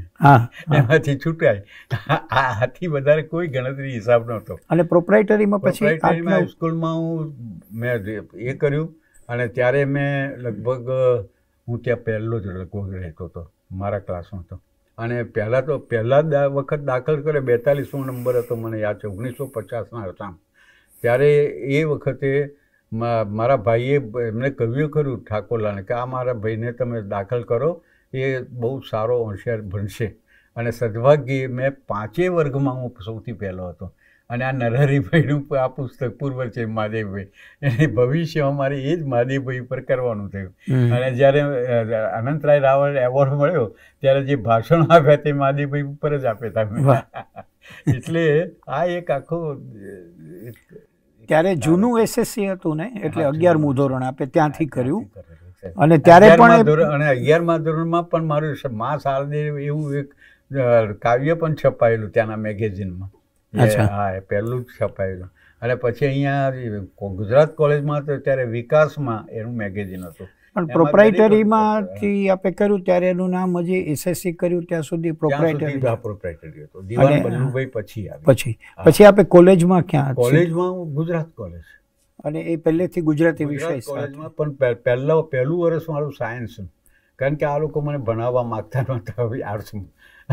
એમાંથી છૂટાય આ હાથી વધારે કોઈ ગણતરી હિસાબ નહોતો અને પ્રોપરાઇટરીમાં પછી પ્રોપરાઇટરીમાં સ્કૂલમાં હું મેં એ કર્યું અને ત્યારે મેં લગભગ હું ત્યાં પહેલો જ લગભગ રહેતો હતો મારા ક્લાસમાં હતો અને પહેલાં તો પહેલાં જ વખત દાખલ કરે બેતાલીસમો નંબર હતો મને યાદ છે ઓગણીસો પચાસના હતા ત્યારે એ વખતે મારા ભાઈએ એમને કહ્યું ખરું ઠાકોરલાને કે આ મારા ભાઈને તમે દાખલ કરો એ બહુ સારો હોશિયાર ભણશે અને સદભાગ્યે મેં પાંચેય વર્ગમાં હું સૌથી પહેલો હતો અને આ નરહરીભાઈનું આ પુસ્તક પૂર્વ છે મહાદેવભાઈ એને ભવિષ્ય અમારે એ જ મહાદેવભાઈ ઉપર કરવાનું થયું અને જ્યારે અનંતરાય રાવળ એવોર્ડ મળ્યો ત્યારે જે ભાષણ આપ્યા તે મહાદેવભાઈ ઉપર જ આપે તમે એટલે આ એક આખો ત્યારે જૂનું એસએસસી હતું ને એટલે અગિયારમું ધોરણ આપે ત્યાંથી કર્યું અને ત્યારે પણ ધોરણ અને અગિયારમા ધોરણમાં પણ મારું મા શારદે એવું એક કાવ્ય પણ છપાયેલું ત્યાંના મેગેઝિનમાં હા એ પહેલું જ છપાયેલું અને પછી અહીંયા ગુજરાત કોલેજમાં તો ત્યારે વિકાસમાં એનું મેગેઝિન હતું પણ પ્રોપ્રાઇટરીમાંથી આપણે કર્યું ત્યારે એનું નામ હજી એસએસસી કર્યું ત્યાં સુધી પ્રોપ્રાઇટરી પછી પછી પછી આપણે કોલેજમાં ક્યાં કોલેજમાં ગુજરાત કોલેજ અને એ પહેલેથી ગુજરાતી વિષય કોલેજમાં પણ પહેલો પહેલું વર્ષ મારું સાયન્સ કારણ કે આ લોકો મને ભણાવવા માગતા નહોતા આર્ટ્સમાં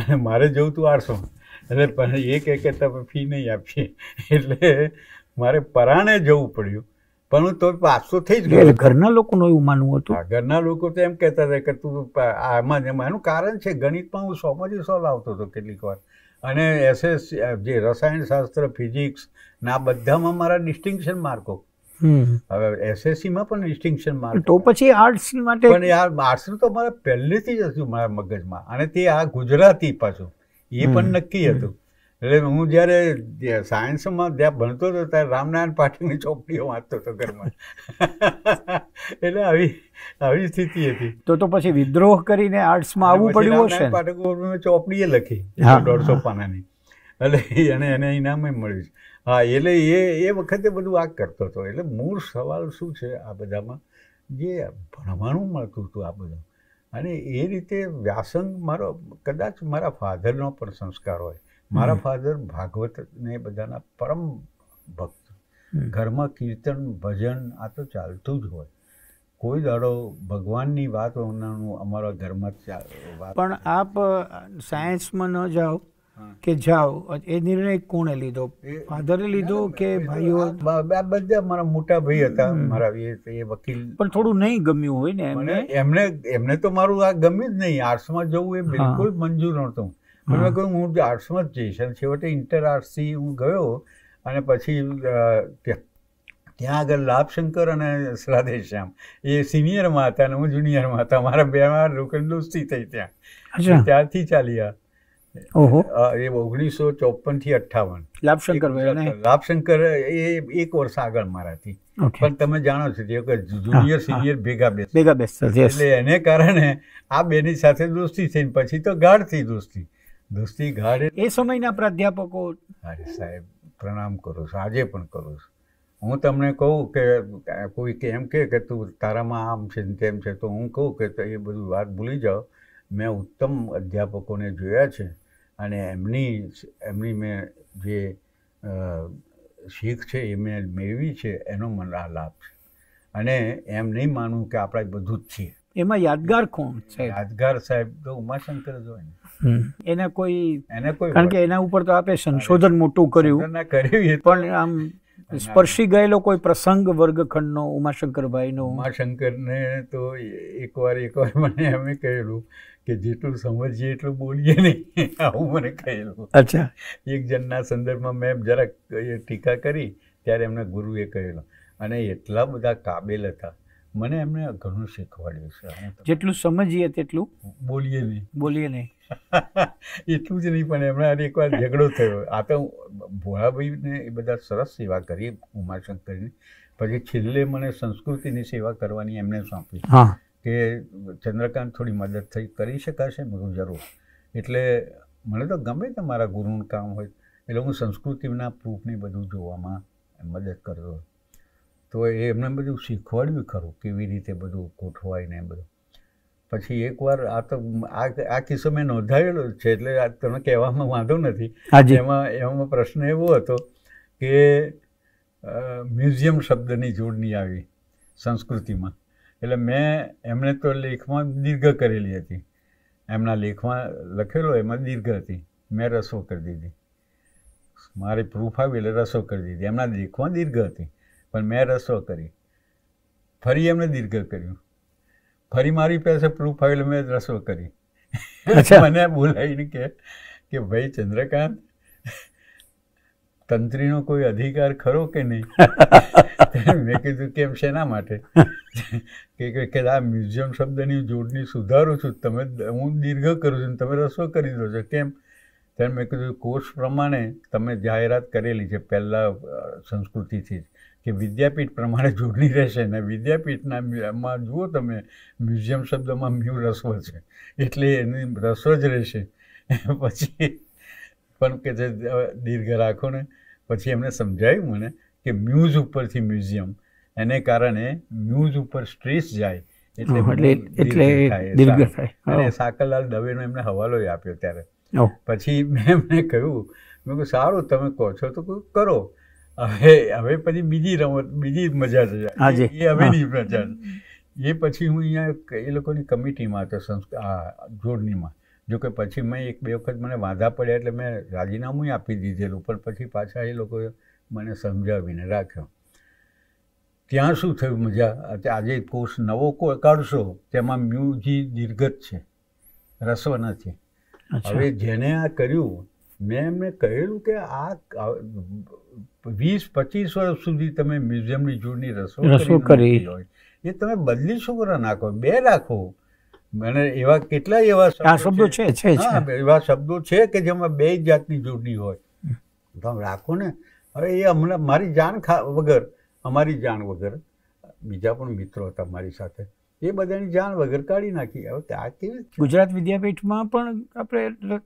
અને મારે જવું તું આર્ટ્સમાં એટલે પણ એક કહે તમે ફી નહીં આપીએ એટલે મારે પરાણે જવું પડ્યું પણ હું તો પાછો થઈ જ ગયો ઘરના લોકોનું એવું માનવું હતું ઘરના લોકો તો એમ કહેતા હતા કે તું આમાં એમાં એનું કારણ છે ગણિતમાં હું સો સોમાંથી સો લાવતો હતો કેટલીક વાર અને એસએસ જે રસાયણશાસ્ત્ર ફિઝિક્સ ના બધામાં મારા ડિસ્ટિંક્શન માર્કો હવે એસએસસીમાં પણ ડિસ્ટિંક્શન માર્ક તો પછી આર્ટ્સ માટે પણ યાર આર્ટ્સનું તો મારે પહેલેથી જ હતું મારા મગજમાં અને તે આ ગુજરાતી પાછું એ પણ નક્કી હતું એટલે હું જ્યારે સાયન્સમાં જ્યાં ભણતો હતો ત્યારે રામનારાયણ પાટીલની ચોપડીઓ વાંચતો હતો ઘરમાં એટલે આવી આવી સ્થિતિ હતી તો તો પછી વિદ્રોહ કરીને આર્ટ્સમાં આવવું પડ્યું હશે પાટકોમાં ચોપડીએ લખી દોઢસો પાનાની એટલે એને એને ઇનામે મળ્યું છે હા એટલે એ એ વખતે બધું આ કરતો હતો એટલે મૂળ સવાલ શું છે આ બધામાં જે ભણવાનું મળતું હતું આ બધું અને એ રીતે વ્યાસંગ મારો કદાચ મારા ફાધરનો પણ સંસ્કાર હોય મારા ફાધર ભાગવતને બધાના પરમ ભક્ત ઘરમાં કીર્તન ભજન આ તો ચાલતું જ હોય કોઈ દાડો ભગવાનની વાત હોવાનું અમારા ઘરમાં પણ આપ સાયન્સમાં ન જાઓ કે જાઓ એ નિર્ણય કોણે લીધો ફાધરે લીધો કે ભાઈઓ બધા મારા મોટા ભાઈ હતા મારા એ વકીલ પણ થોડું નહીં ગમ્યું હોય ને એમને એમને એમને તો મારું આ ગમ્યું જ નહીં આર્ટ્સમાં જવું એ બિલકુલ મંજૂર નહોતું પણ મેં કહ્યું હું આર્ટ્સમાં જ જઈશ અને છેવટે ઇન્ટર આર્ટ્સથી હું ગયો અને પછી ત્યાં આગળ લાભશંકર અને શ્રાદેશ્યામ એ સિનિયરમાં હતા અને હું જુનિયરમાં હતા મારા બે વાર રોકડ દોસ્તી થઈ ત્યાં ત્યારથી ચાલ્યા એ ઓગણીસો ચોપનથી અઠ્ઠાવન લાભશંકર લાભશંકર એ એક વર્ષ આગળ મારાથી પણ તમે જાણો છો જે જુનિયર સિનિયર ભેગા બેસ ભેગા બેસ એટલે એને કારણે આ બેની સાથે દોસ્તી થઈને પછી તો ગાઢ થઈ દોસ્તી દોસ્તી ગાઢ એ સમયના પ્રાધ્યાપકો અરે સાહેબ પ્રણામ કરું છું આજે પણ કરું છું હું તમને કહું કે કોઈ કે એમ કે કે તું તારામાં આમ છે ને તેમ છે તો હું કહું કે એ બધું વાત ભૂલી જાઓ મેં ઉત્તમ અધ્યાપકોને જોયા છે અને એમની એમની મેં જે શીખ છે એ મેં મેળવી છે એનો મને આ લાભ છે અને એમ નહીં માનવું કે આપણે બધું જ છીએ એમાં યાદગાર કોણ છે યાદગાર સાહેબ તો ઉમાશંકર જ હોય એને કોઈ એને કોઈ કારણ કે એના ઉપર તો આપે સંશોધન મોટું કર્યું કર્યું પણ આમ સ્પર્શી ગયેલો કોઈ પ્રસંગ વર્ગખંડનો ઉમાશંકરભાઈનો ઉમાશંકરને તો એકવાર એકવાર મને એમ કહેલું કે જેટલું સમજીએ એટલું બોલીએ નહીં આવું મને કહેલું અચ્છા એક જણના સંદર્ભમાં મેં જરાક ટીકા કરી ત્યારે એમના ગુરુએ કહેલો અને એટલા બધા કાબેલ હતા મને એમને ઘણું શીખવાડ્યું છે જેટલું સમજીએ તેટલું બોલીએ નહીં બોલીએ નહીં એટલું જ નહીં પણ એમણે એક વાર ઝઘડો થયો આ તો ભોળાભાઈને એ બધા સરસ સેવા કરી ઉમાશંકરની પછી છેલ્લે મને સંસ્કૃતિની સેવા કરવાની એમને સોંપી કે ચંદ્રકાંત થોડી મદદ થઈ કરી શકાશે મેં જરૂર એટલે મને તો ગમે કે મારા ગુરુનું કામ હોય એટલે હું સંસ્કૃતિના પ્રૂફને બધું જોવામાં મદદ કરતો તો એ એમને બધું શીખવાડ્યું ખરું કેવી રીતે બધું ગોઠવાય ને બધું પછી એકવાર આ તો આ કિસ્સો મેં નોંધાયેલો છે એટલે આ તમને કહેવામાં વાંધો નથી એમાં એમાં પ્રશ્ન એવો હતો કે મ્યુઝિયમ શબ્દની જોડણી આવી સંસ્કૃતિમાં એટલે મેં એમણે તો લેખમાં દીર્ઘ કરેલી હતી એમના લેખમાં લખેલો એમાં દીર્ઘ હતી મેં રસો કરી દીધી મારે પ્રૂફ આવ્યું એટલે રસો કરી દીધી એમના લેખમાં દીર્ઘ હતી પણ મેં રસો કરી ફરી એમણે દીર્ઘ કર્યું ફરી મારી પાસે પ્રૂફ આવી એટલે મેં રસો કરી મને બોલાવીને કે ભાઈ ચંદ્રકાંત તંત્રીનો કોઈ અધિકાર ખરો કે નહીં મેં કીધું કેમ શેના માટે કે કે આ મ્યુઝિયમ શબ્દની જોડની સુધારું છું તમે હું દીર્ઘ કરું છું તમે રસ્વ કરી દો છો કેમ ત્યારે મેં કીધું કોર્સ પ્રમાણે તમે જાહેરાત કરેલી છે પહેલાં સંસ્કૃતિથી જ કે વિદ્યાપીઠ પ્રમાણે જોડણી રહેશે ને વિદ્યાપીઠનામાં જુઓ તમે મ્યુઝિયમ શબ્દમાં મ્યુ રસ્વ છે એટલે એની રસ્વ જ રહેશે પછી પણ કે જે દીર્ઘ રાખો ને પછી એમને સમજાયું મને કે મ્યુઝ ઉપરથી મ્યુઝિયમ એને કારણે મ્યુઝ ઉપર સ્ટ્રેસ જાય એટલે એટલે સાકરલાલ દવેનો એમને હવાલો આપ્યો ત્યારે પછી મેં એમને કહ્યું મેં કહું સારું તમે કહો છો તો કરો હવે હવે પછી બીજી રમત બીજી મજા છે એ હવે મજા એ પછી હું અહીંયા એ લોકોની કમિટીમાં હતો સંસ્કાર જોડણીમાં જોકે પછી મેં એક બે વખત મને વાંધા પડ્યા એટલે મેં રાજીનામું આપી દીધેલું પણ પછી પાછા એ લોકોએ મને સમજાવીને રાખ્યો ત્યાં શું થયું મજા આજે કોર્સ નવો કાઢશો તેમાં મ્યુઝી દીર્ઘત છે રસ્વ નથી હવે જેને આ કર્યું મેં એમને કહેલું કે આ વીસ પચીસ વર્ષ સુધી તમે મ્યુઝિયમની જૂની રસો રસો હોય એ તમે બદલી શું કરવા નાખો બે રાખો મને એવા કેટલા એવા શબ્દો છે છે એવા શબ્દો છે કે જેમાં બે જાતની જોડી હોય તમે રાખો ને હવે એ હમણાં મારી જાણ વગર અમારી જાણ વગર બીજા પણ મિત્રો હતા મારી સાથે એ બધાની જાણ વગર કાઢી નાખી હવે આ કેવી ગુજરાત વિદ્યાપીઠમાં પણ આપણે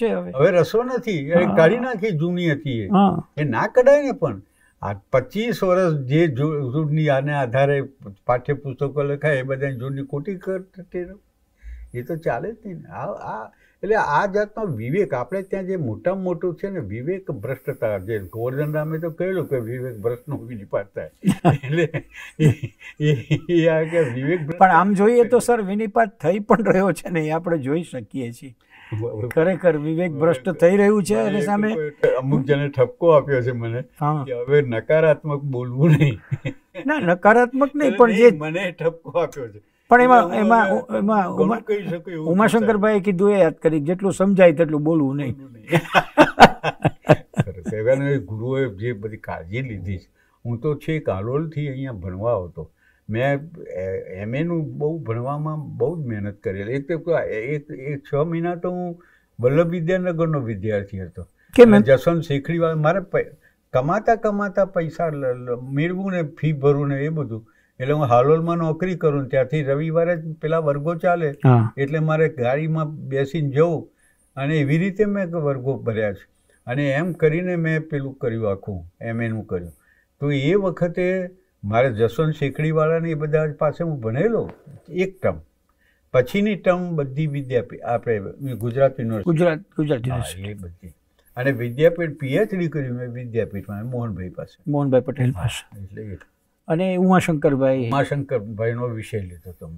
છે હવે રસો નથી કાઢી નાખી જૂની હતી એ ના કઢાય ને પણ આ પચીસ વર્ષ જે જૂની આને આધારે પાઠ્યપુસ્તકો લખાય એ બધાને જૂની ખોટી કરતી એ તો ચાલે જ નહીં આ આ એટલે આ જાતનો વિવેક આપણે ત્યાં જે મોટામાં મોટું છે ને વિવેક ભ્રષ્ટતા જે ગોવર્ધન રામે તો કહેલું કે વિવેક ભ્રષ્ટ નું વિનિપાત એટલે એ આ કે વિવેક પણ આમ જોઈએ તો સર વિનિપાત થઈ પણ રહ્યો છે ને એ આપણે જોઈ શકીએ છીએ ખરેખર વિવેક ભ્રષ્ટ થઈ રહ્યું છે અને સામે અમુક જણે ઠપકો આપ્યો છે મને હવે નકારાત્મક બોલવું નહીં ના નકારાત્મક નહીં પણ જે મને ઠપકો આપ્યો છે પણ એમાં એમાં એમાં ઉમાશંકરભાઈ કીધું એ યાદ કરી જેટલું સમજાય તેટલું બોલવું નહીં ગુરુએ જે બધી કાળજી લીધી છે હું તો છેક આલોલથી અહીંયા ભણવા આવતો મેં એમએનું બહુ ભણવામાં બહુ જ મહેનત કરેલી એક એક એક છ મહિના તો હું વલ્લભ વિદ્યાનગરનો વિદ્યાર્થી હતો જસંત શેખડીવાળા મારે કમાતા કમાતા પૈસા મેળવું ને ફી ભરવું ને એ બધું એટલે હું હાલોલમાં નોકરી કરું ત્યાંથી રવિવારે પેલા વર્ગો ચાલે એટલે મારે ગાડીમાં બેસીને જવું અને એવી રીતે મેં વર્ગો ભર્યા છે અને એમ કરીને મેં પેલું કર્યું આખું એમ એનું કર્યું તો એ વખતે મારે જસવંત શેકડીવાળાને એ બધા પાસે હું ભણેલો એક ટર્મ પછીની ટર્મ બધી વિદ્યાપીઠ આપણે ગુજરાત યુનિવર્સિટી ગુજરાત ગુજરાત યુનિવર્સિટી બધી અને વિદ્યાપીઠ પીએચડી કર્યું મેં વિદ્યાપીઠમાં મોહનભાઈ પાસે મોહનભાઈ પટેલ પાસે એટલે અને ઉમાશંકરભાઈ ઉમાશંકરભાઈનો વિષય લીધો તો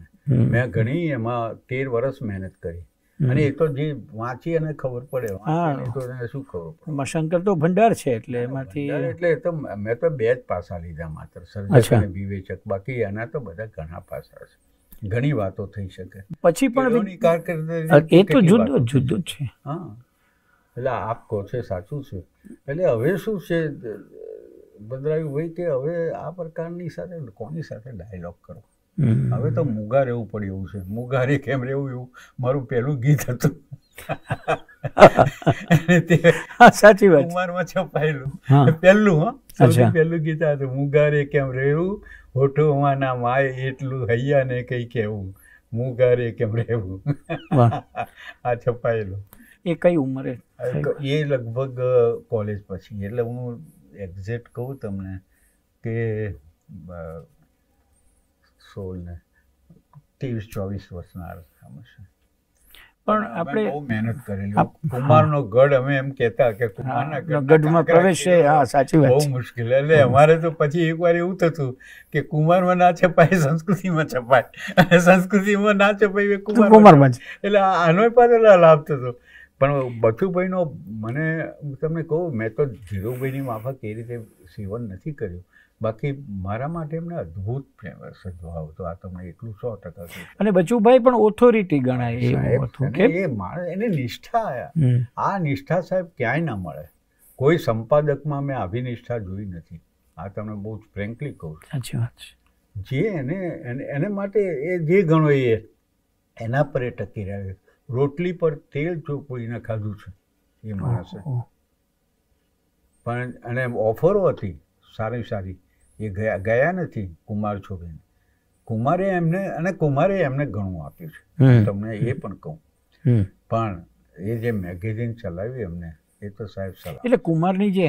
મેં ઘણી એમાં તેર વર્ષ મહેનત કરી અને એ તો જે વાંચી અને ખબર પડે તો એને શું ખબર પડે મશંકર તો ભંડાર છે એટલે એમાંથી એટલે તો મેં તો બે જ પાસા લીધા માત્ર સર્જક વિવેચક બાકી એના તો બધા ઘણા પાસા છે ઘણી વાતો થઈ શકે પછી પણ એ તો જુદો જુદો છે હા એટલે આપ કહો છે સાચું છે એટલે હવે શું છે બંદરાયું હોય કે હવે આ પ્રકારની સાથે કોની સાથે ડાયલોગ કરો હવે તો મુગા રહેવું પડ્યું છે મુગારે કેમ રહેવું એવું મારું પહેલું ગીત હતું સાચી વાત ઉંમરમાં છપાયેલું પહેલું હા પહેલું ગીત હતું મુગારે કેમ રહેવું હોઠોમાં ના માય એટલું હૈયા ને કંઈ કહેવું મુગારે કેમ રહેવું આ છપાયેલું એ કઈ ઉંમરે એ લગભગ કોલેજ પછી એટલે હું એક્ઝેક્ટ કહું તમને કે સોલને ત્રીસ ચોવીસ વર્ષના અરસામાં છે પણ આપણે બહુ મહેનત કરેલી કુમારનો ગઢ અમે એમ કહેતા કે કુમારના ગઢમાં પ્રવેશ છે હા સાચી વાત બહુ મુશ્કેલ એટલે અમારે તો પછી એકવાર એવું થતું કે કુમારમાં ના છપાય સંસ્કૃતિમાં છપાય અને સંસ્કૃતિમાં ના છપાય કુમાર કુમારમાં એટલે આનો પાછળ લાભ થતો પણ બથુભાઈનો મને તમને કહું મેં તો ધીરુભાઈની માફક એ રીતે સેવન નથી કર્યું બાકી મારા માટે એમને અદ્ભુત પ્રેમ સદભાવ હતો આ તમને એટલું સો ટકા અને બચુભાઈ પણ ઓથોરિટી ગણાય એ માણસ એને નિષ્ઠા આ નિષ્ઠા સાહેબ ક્યાંય ના મળે કોઈ સંપાદકમાં મેં આવી નિષ્ઠા જોઈ નથી આ તમને બહુ જ ફ્રેન્કલી કહું સાચી વાત છે જે એને એને માટે એ જે ગણો એ એના પર એ ટકી રહ્યો રોટલી પર તેલ જો કોઈને ખાધું છે એ માણસે પણ અને ઓફરો હતી સારી સારી એ ગયા ગયા નથી કુમાર છોડીને કુમારે એમને અને કુમારે એમને ઘણું આપ્યું છે તમને એ પણ કહું પણ એ જે મેગેઝિન ચલાવી એમને એ તો સાહેબ સલાહ એટલે કુમારની જે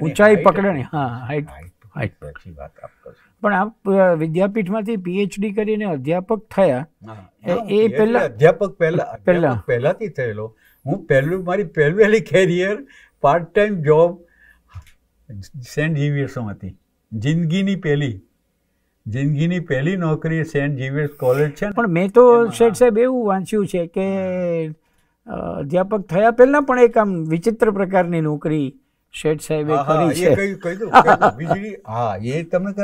ઊંચાઈ પકડે ને હા હાઈટ હાઈટ પછી વાત આપો કરશો પણ આપ વિદ્યાપીઠમાંથી પીએચડી કરીને અધ્યાપક થયા એ પહેલા અધ્યાપક પહેલા પહેલા પહેલાથી થયેલો હું પહેલું મારી પહેલું પહેલી career part time job saint જીવીએસમાં હતી જિંદગીની પહેલી જિંદગીની પહેલી નોકરી સેન્ટ ઝેવિયર્સ કોલેજ છે પણ મેં તો શેઠ સાહેબ એવું વાંચ્યું છે કે અધ્યાપક થયા પહેલાં પણ એક આમ વિચિત્ર પ્રકારની નોકરી શેઠ સાહેબે કરી છે વીજળી હા એ તમે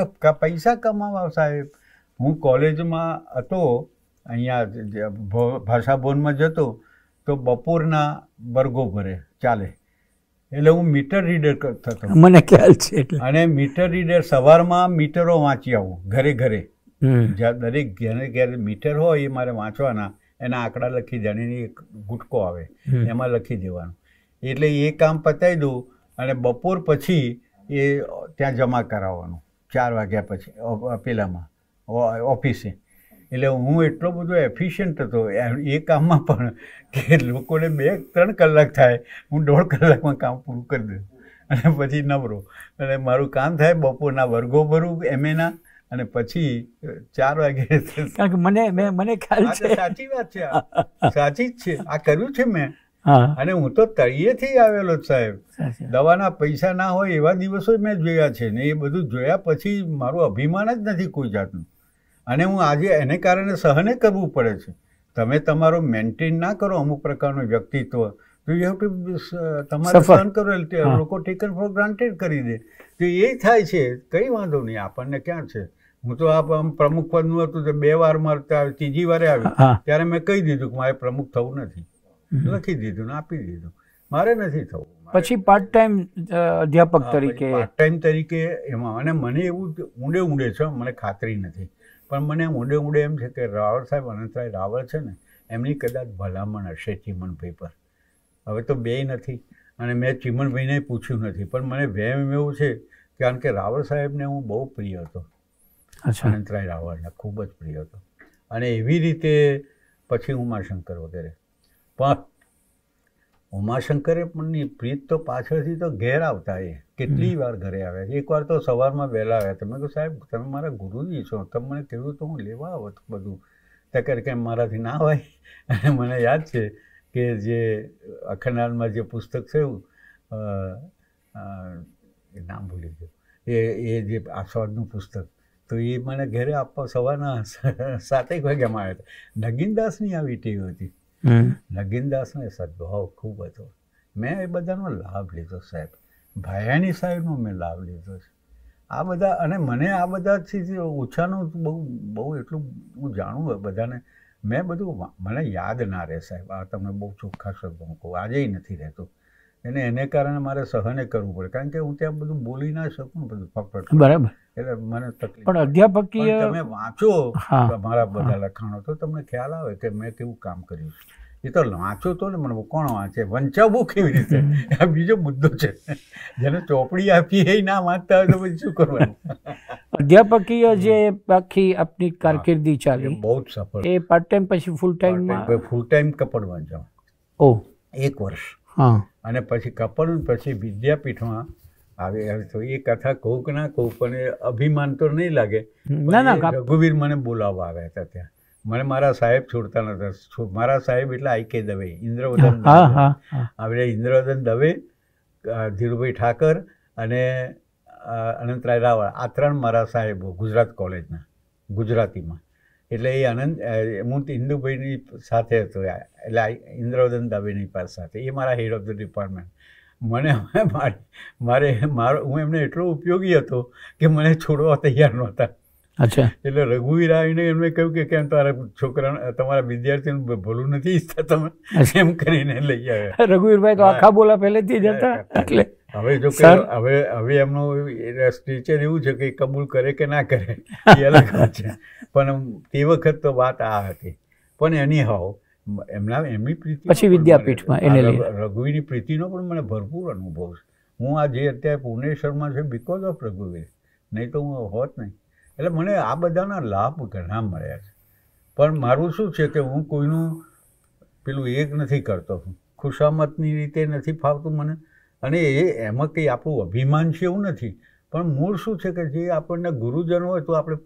પૈસા કમાવા સાહેબ હું કોલેજમાં હતો અહીંયા ભાષા ભવનમાં જતો તો બપોરના વર્ગો ભરે ચાલે એટલે હું મીટર રીડર થતો મને ખ્યાલ છે અને મીટર રીડર સવારમાં મીટરો વાંચી આવું ઘરે ઘરે જ્યાં દરેક ઘેરે ઘરે મીટર હોય એ મારે વાંચવાના એના આંકડા લખી જાણીને એક ગુટકો આવે એમાં લખી દેવાનું એટલે એ કામ પતાવી દઉં અને બપોર પછી એ ત્યાં જમા કરાવવાનું ચાર વાગ્યા પછી પેલામાં ઓફિસે એટલે હું એટલો બધો એફિશિયન્ટ હતો એ કામમાં પણ કે લોકોને બે ત્રણ કલાક થાય હું દોઢ કલાકમાં કામ પૂરું કરી દઉં અને પછી નવરો અને મારું કામ થાય બપોરના વર્ગો ભરું એમ એના અને પછી ચાર વાગે કારણ કે મને મેં મને ખ્યાલ છે સાચી વાત છે સાચી જ છે આ કર્યું છે મેં અને હું તો તળિયેથી આવેલો જ સાહેબ દવાના પૈસા ના હોય એવા દિવસો મેં જોયા છે ને એ બધું જોયા પછી મારું અભિમાન જ નથી કોઈ જાતનું અને હું આજે એને કારણે સહને કરવું પડે છે તમે તમારો મેન્ટેન ના કરો અમુક પ્રકારનું વ્યક્તિત્વ તો યુ હેવ ટુ તમારે સહન કરો એટલે લોકો ટેકન ફોર ગ્રાન્ટેડ કરી દે તો એ થાય છે કંઈ વાંધો નહીં આપણને ક્યાં છે હું તો આ પ્રમુખ પદનું હતું તો બે વાર મારે મળતા ત્રીજી વારે આવ્યું ત્યારે મેં કહી દીધું કે મારે પ્રમુખ થવું નથી લખી દીધું ને આપી દીધું મારે નથી થવું પછી પાર્ટ ટાઈમ અધ્યાપક તરીકે પાર્ટ ટાઈમ તરીકે એમાં અને મને એવું ઊંડે ઊંડે છે મને ખાતરી નથી પણ મને ઊંડે ઊંડે એમ છે કે રાવળ સાહેબ અનંતરાય રાવળ છે ને એમની કદાચ ભલામણ હશે ચીમનભાઈ પર હવે તો બે નથી અને મેં ચીમનભાઈને પૂછ્યું નથી પણ મને વહેમ એવું છે કારણ કે રાવળ સાહેબને હું બહુ પ્રિય હતો અનંતરાય રાવળને ખૂબ જ પ્રિય હતો અને એવી રીતે પછી ઉમાશંકર વગેરે પણ ઉમાશંકરે પણ પ્રીત તો પાછળથી તો ઘેર આવતા એ કેટલી વાર ઘરે આવ્યા છે એકવાર તો સવારમાં વહેલા આવ્યા તમે કહો સાહેબ તમે મારા ગુરુજી છો તમે મને કીધું તો હું લેવા આવત બધું તે કરે કે મારાથી ના હોય અને મને યાદ છે કે જે અખંડાલમાં જે પુસ્તક થયું એ નામ ભૂલી ગયું એ એ જે આસ્વાદનું પુસ્તક તો એ મને ઘરે આપવા સવારના સાતેક વાગ્યામાં આવ્યા હતા નગીનદાસની આવી ટેવ હતી નગીનદાસનો એ સદભાવ ખૂબ હતો મેં એ બધાનો લાભ લીધો સાહેબ ભાયાની સાહેબનો મેં લાભ લીધો છે આ બધા અને મને આ બધાથી ઓછાનું બહુ બહુ એટલું હું જાણું બધાને મેં બધું મને યાદ ના રહે સાહેબ આ તમને બહુ ચોખ્ખા શબ્દો કહું આજે નથી રહેતું એને એને કારણે મારે સહને કરવું પડે કારણ કે હું ત્યાં બધું બોલી ના શકું બધું ફક્ત બરાબર એટલે મને તકલીફ પણ અધ્યાપકીય તમે વાંચો મારા બધા લખાણો તો તમને ખ્યાલ આવે કે મેં કેવું કામ કર્યું છે એ તો વાંચો તો ને મને કોણ વાંચે વંચાવવું કેવી રીતે આ બીજો મુદ્દો છે જેને ચોપડી આપી એ ના વાંચતા હોય તો પછી શું કરવાનું અધ્યાપકીય જે આખી આપની કારકિર્દી ચાલી બહુ જ સફળ એ પાર્ટ ટાઈમ પછી ફૂલ ટાઈમ ફૂલ ટાઈમ કપડ વાંચો ઓ એક વર્ષ હા અને પછી કપડ પછી વિદ્યાપીઠમાં આવે તો એ કથા કહું ના કહું પણ અભિમાન તો નહીં લાગે ના ના રઘુવીર મને બોલાવવા આવ્યા હતા ત્યાં મને મારા સાહેબ છોડતા નહોતા મારા સાહેબ એટલે આઈ કે દવે ઇન્દ્રવદન આપણે ઇન્દ્રવદન દવે ધીરુભાઈ ઠાકર અને અનંતરાય રાવળ આ ત્રણ મારા સાહેબો ગુજરાત કોલેજના ગુજરાતીમાં એટલે એ અનંત હું ઇન્દુભાઈની સાથે હતો એટલે ઇન્દ્રવદન દવેની પાસે સાથે એ મારા હેડ ઓફ ધ ડિપાર્ટમેન્ટ મને મારે મારે મારો હું એમને એટલો ઉપયોગી હતો કે મને છોડવા તૈયાર નહોતા અચ્છા એટલે રઘુવીર આવીને એમને કહ્યું કે કેમ તારા છોકરા તમારા વિદ્યાર્થીનું ભૂલું નથી ઈચ્છતા તમે એમ કરીને લઈ આવ્યા રઘુવીરભાઈ તો આખા બોલા પહેલેથી જ હતા એટલે હવે જો હવે હવે એમનો સ્ટેચર એવું છે કે કબૂલ કરે કે ના કરે એ અલગ છે પણ તે વખત તો વાત આ હતી પણ એની હાવ એમના એમની પ્રીતિ પછી વિદ્યાપીઠમાં એને રઘુવીરની પ્રીતિનો પણ મને ભરપૂર અનુભવ છે હું આ જે અત્યારે પુણે શર્મા છે બિકોઝ ઓફ રઘુવીર નહીં તો હું હોત નહીં એટલે મને આ બધાના લાભ ઘણા મળ્યા છે પણ મારું શું છે કે હું કોઈનું પેલું એક નથી કરતો ખુશામતની રીતે નથી ફાવતું મને અને એ એમાં કંઈ આપણું અભિમાન છે એવું નથી પણ મૂળ શું છે કે જે આપણને ગુરુજન હોય તો આપણે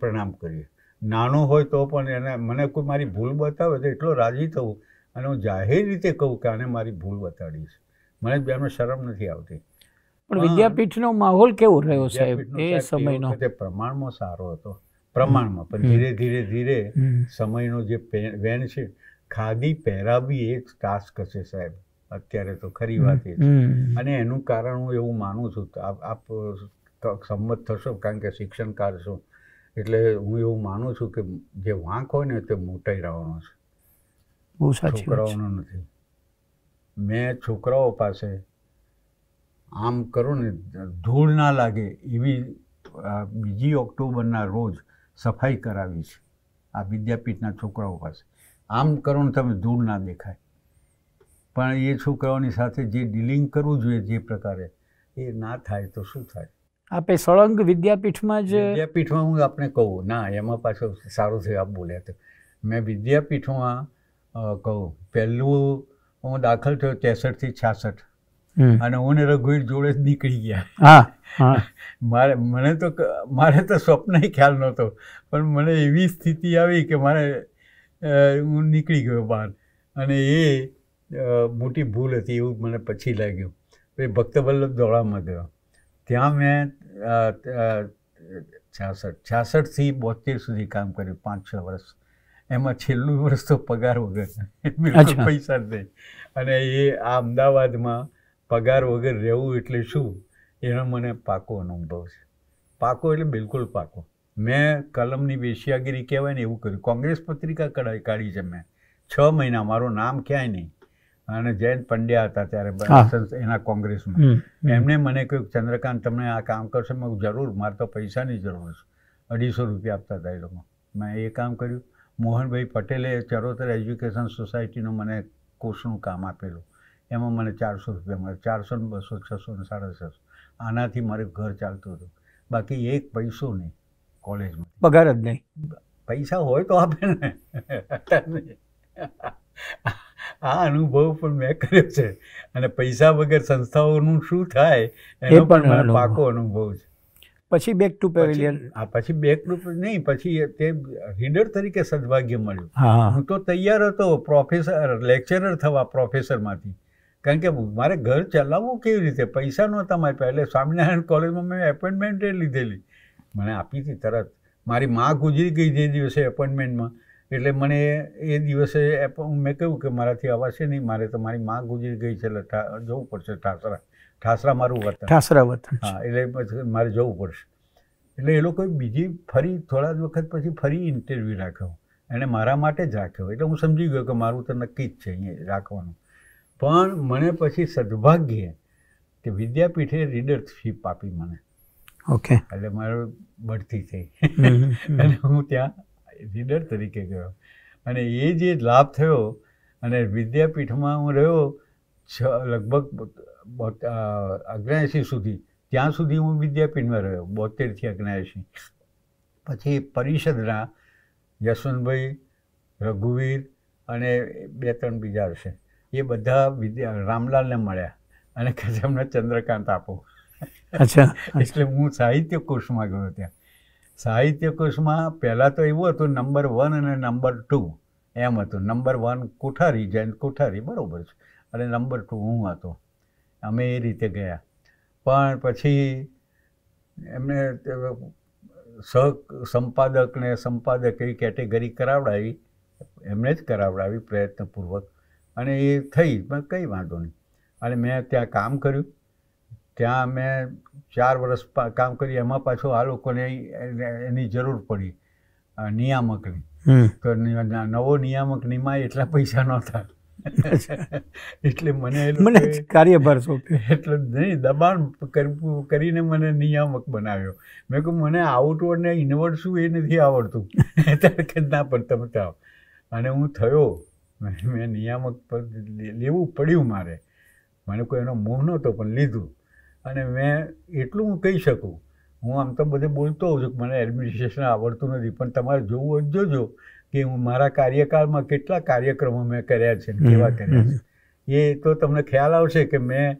પ્રણામ કરીએ નાનો હોય તો પણ એને મને કોઈ મારી ભૂલ બતાવે તો એટલો રાજી થવું અને હું જાહેર રીતે કહું કે આને મારી ભૂલ બતાડી છે મને એમાં શરમ નથી આવતી પણ વિદ્યાપીઠનો માહોલ કેવો રહ્યો સાહેબ એ સમયનો પ્રમાણમાં સારો હતો પ્રમાણમાં પણ ધીરે ધીરે ધીરે સમયનો જે વેન છે ખાદી પહેરાવી એક ટાસ્ક હશે સાહેબ અત્યારે તો ખરી વાત એ છે અને એનું કારણ હું એવું માનું છું આપ સંમત થશો કારણ કે શિક્ષણકાર છો એટલે હું એવું માનું છું કે જે વાંક હોય ને તે મોટાઈ રહેવાનો છે છોકરાઓનો નથી મેં છોકરાઓ પાસે આમ કરો ને ધૂળ ના લાગે એવી બીજી ઓક્ટોબરના રોજ સફાઈ કરાવી છે આ વિદ્યાપીઠના છોકરાઓ પાસે આમ કરો ને તમે ધૂળ ના દેખાય પણ એ છોકરાઓની સાથે જે ડીલિંગ કરવું જોઈએ જે પ્રકારે એ ના થાય તો શું થાય આપે સળંગ વિદ્યાપીઠમાં જ વિદ્યાપીઠમાં હું આપણે કહું ના એમાં પાછો સારું થયું આપ બોલ્યા તો મેં વિદ્યાપીઠમાં કહું પહેલું હું દાખલ થયો ત્રેસઠથી છાસઠ અને હું રઘુવીર જોડે જ નીકળી ગયા હા મારે મને તો મારે તો સ્વપ્ન ખ્યાલ નહોતો પણ મને એવી સ્થિતિ આવી કે મારે હું નીકળી ગયો બહાર અને એ મોટી ભૂલ હતી એવું મને પછી લાગ્યું પછી ભક્તવલ્લભ દોડામાં ગયો ત્યાં મેં છાસઠ છાસઠથી બોતેર સુધી કામ કર્યું પાંચ છ વર્ષ એમાં છેલ્લું વર્ષ તો પગાર વગર બિલકુલ પૈસા જ નહીં અને એ આ અમદાવાદમાં પગાર વગર રહેવું એટલે શું એનો મને પાકો અનુભવ છે પાકો એટલે બિલકુલ પાકો મેં કલમની વેશિયાગીરી કહેવાય ને એવું કર્યું કોંગ્રેસ પત્રિકા કઢાઈ કાઢી છે મેં છ મહિના મારું નામ ક્યાંય નહીં અને જયંત પંડ્યા હતા ત્યારે એના કોંગ્રેસમાં એમને મને કહ્યું ચંદ્રકાંત તમને આ કામ કરશે મેં જરૂર મારે તો પૈસાની જરૂર છે અઢીસો રૂપિયા આપતા હતા એ લોકો મેં એ કામ કર્યું મોહનભાઈ પટેલે ચરોતર એજ્યુકેશન સોસાયટીનું મને કોર્સનું કામ આપેલું એમાં મને ચારસો રૂપિયા મળે ચારસો ને બસો છસો ને સાડા છસો આનાથી મારે ઘર ચાલતું હતું બાકી એક પૈસો નહીં કોલેજમાં પગાર જ નહીં પૈસા હોય તો આપે ને આ અનુભવ પણ મેં કર્યો છે અને પૈસા વગર સંસ્થાઓનું શું થાય એનો પણ પાકો અનુભવ છે પછી બેક ટુ પેવેલિયન આ પછી બેક ટુ નહીં પછી તે રીડર તરીકે સદભાગ્ય મળ્યું હું તો તૈયાર હતો પ્રોફેસર લેક્ચરર થવા પ્રોફેસરમાંથી કારણ કે મારે ઘર ચલાવવું કેવી રીતે પૈસા નહોતા મારી પાસે સ્વામિનારાયણ કોલેજમાં મેં એપોઇન્ટમેન્ટ લીધેલી મને આપી હતી તરત મારી મા ગુજરી ગઈ જે દિવસે એપોઇન્ટમેન્ટમાં એટલે મને એ દિવસે મેં કહ્યું કે મારાથી અવાશે નહીં મારે તો મારી મા ગુજરી ગઈ છે એટલે જવું પડશે ઠાસરા ઠાસરા મારું વતન ઠાસરા વતન હા એટલે મારે જવું પડશે એટલે એ લોકોએ બીજી ફરી થોડા જ વખત પછી ફરી ઇન્ટરવ્યૂ રાખ્યો એણે મારા માટે જ રાખ્યો એટલે હું સમજી ગયો કે મારું તો નક્કી જ છે અહીંયા રાખવાનું પણ મને પછી સદભાગ્યે કે વિદ્યાપીઠે રીડરશીપ આપી મને ઓકે એટલે મારો બઢતી થઈ અને હું ત્યાં રીડર તરીકે ગયો અને એ જે લાભ થયો અને વિદ્યાપીઠમાં હું રહ્યો છ લગભગ અગ્નાએંસી સુધી ત્યાં સુધી હું વિદ્યાપીઠમાં રહ્યો બોતેરથી અગ્નાએંસી પછી પરિષદના યશવંતભાઈ રઘુવીર અને બે ત્રણ બીજા હશે એ બધા વિદ્યા રામલાલને મળ્યા અને કહે છે ચંદ્રકાંત આપો અચ્છા એટલે હું સાહિત્ય કોષમાં ગયો ત્યાં સાહિત્ય કોષમાં પહેલાં તો એવું હતું નંબર વન અને નંબર ટુ એમ હતું નંબર વન કોઠારી જયંત કોઠારી બરાબર છે અને નંબર ટુ હું હતો અમે એ રીતે ગયા પણ પછી એમને સહ સંપાદકને સંપાદક એવી કેટેગરી કરાવડાવી એમણે જ કરાવડાવી પ્રયત્નપૂર્વક અને એ થઈ પણ કંઈ વાંધો નહીં અને મેં ત્યાં કામ કર્યું ત્યાં મેં ચાર વર્ષ કામ કર્યું એમાં પાછું આ લોકોને એની જરૂર પડી નિયામકની તો નવો નિયામક નિમાય એટલા પૈસા નહોતા એટલે મને મને કાર્યભાર સોંપ્યો એટલે નહીં દબાણ કરીને મને નિયામક બનાવ્યો મેં કહ્યું મને આઉટવર્ડ ને ઇનવર્ડ શું એ નથી આવડતું ના પણ તમે અને હું થયો મેં નિયામક પર લેવું પડ્યું મારે મને કોઈ એનો મોહ નહોતો પણ લીધું અને મેં એટલું હું કહી શકું હું આમ તો બધે બોલતો હોઉં છું કે મને એડમિનિસ્ટ્રેશન આવડતું નથી પણ તમારે જોવું જ જોજો કે હું મારા કાર્યકાળમાં કેટલા કાર્યક્રમો મેં કર્યા છે કેવા કર્યા છે એ તો તમને ખ્યાલ આવશે કે મેં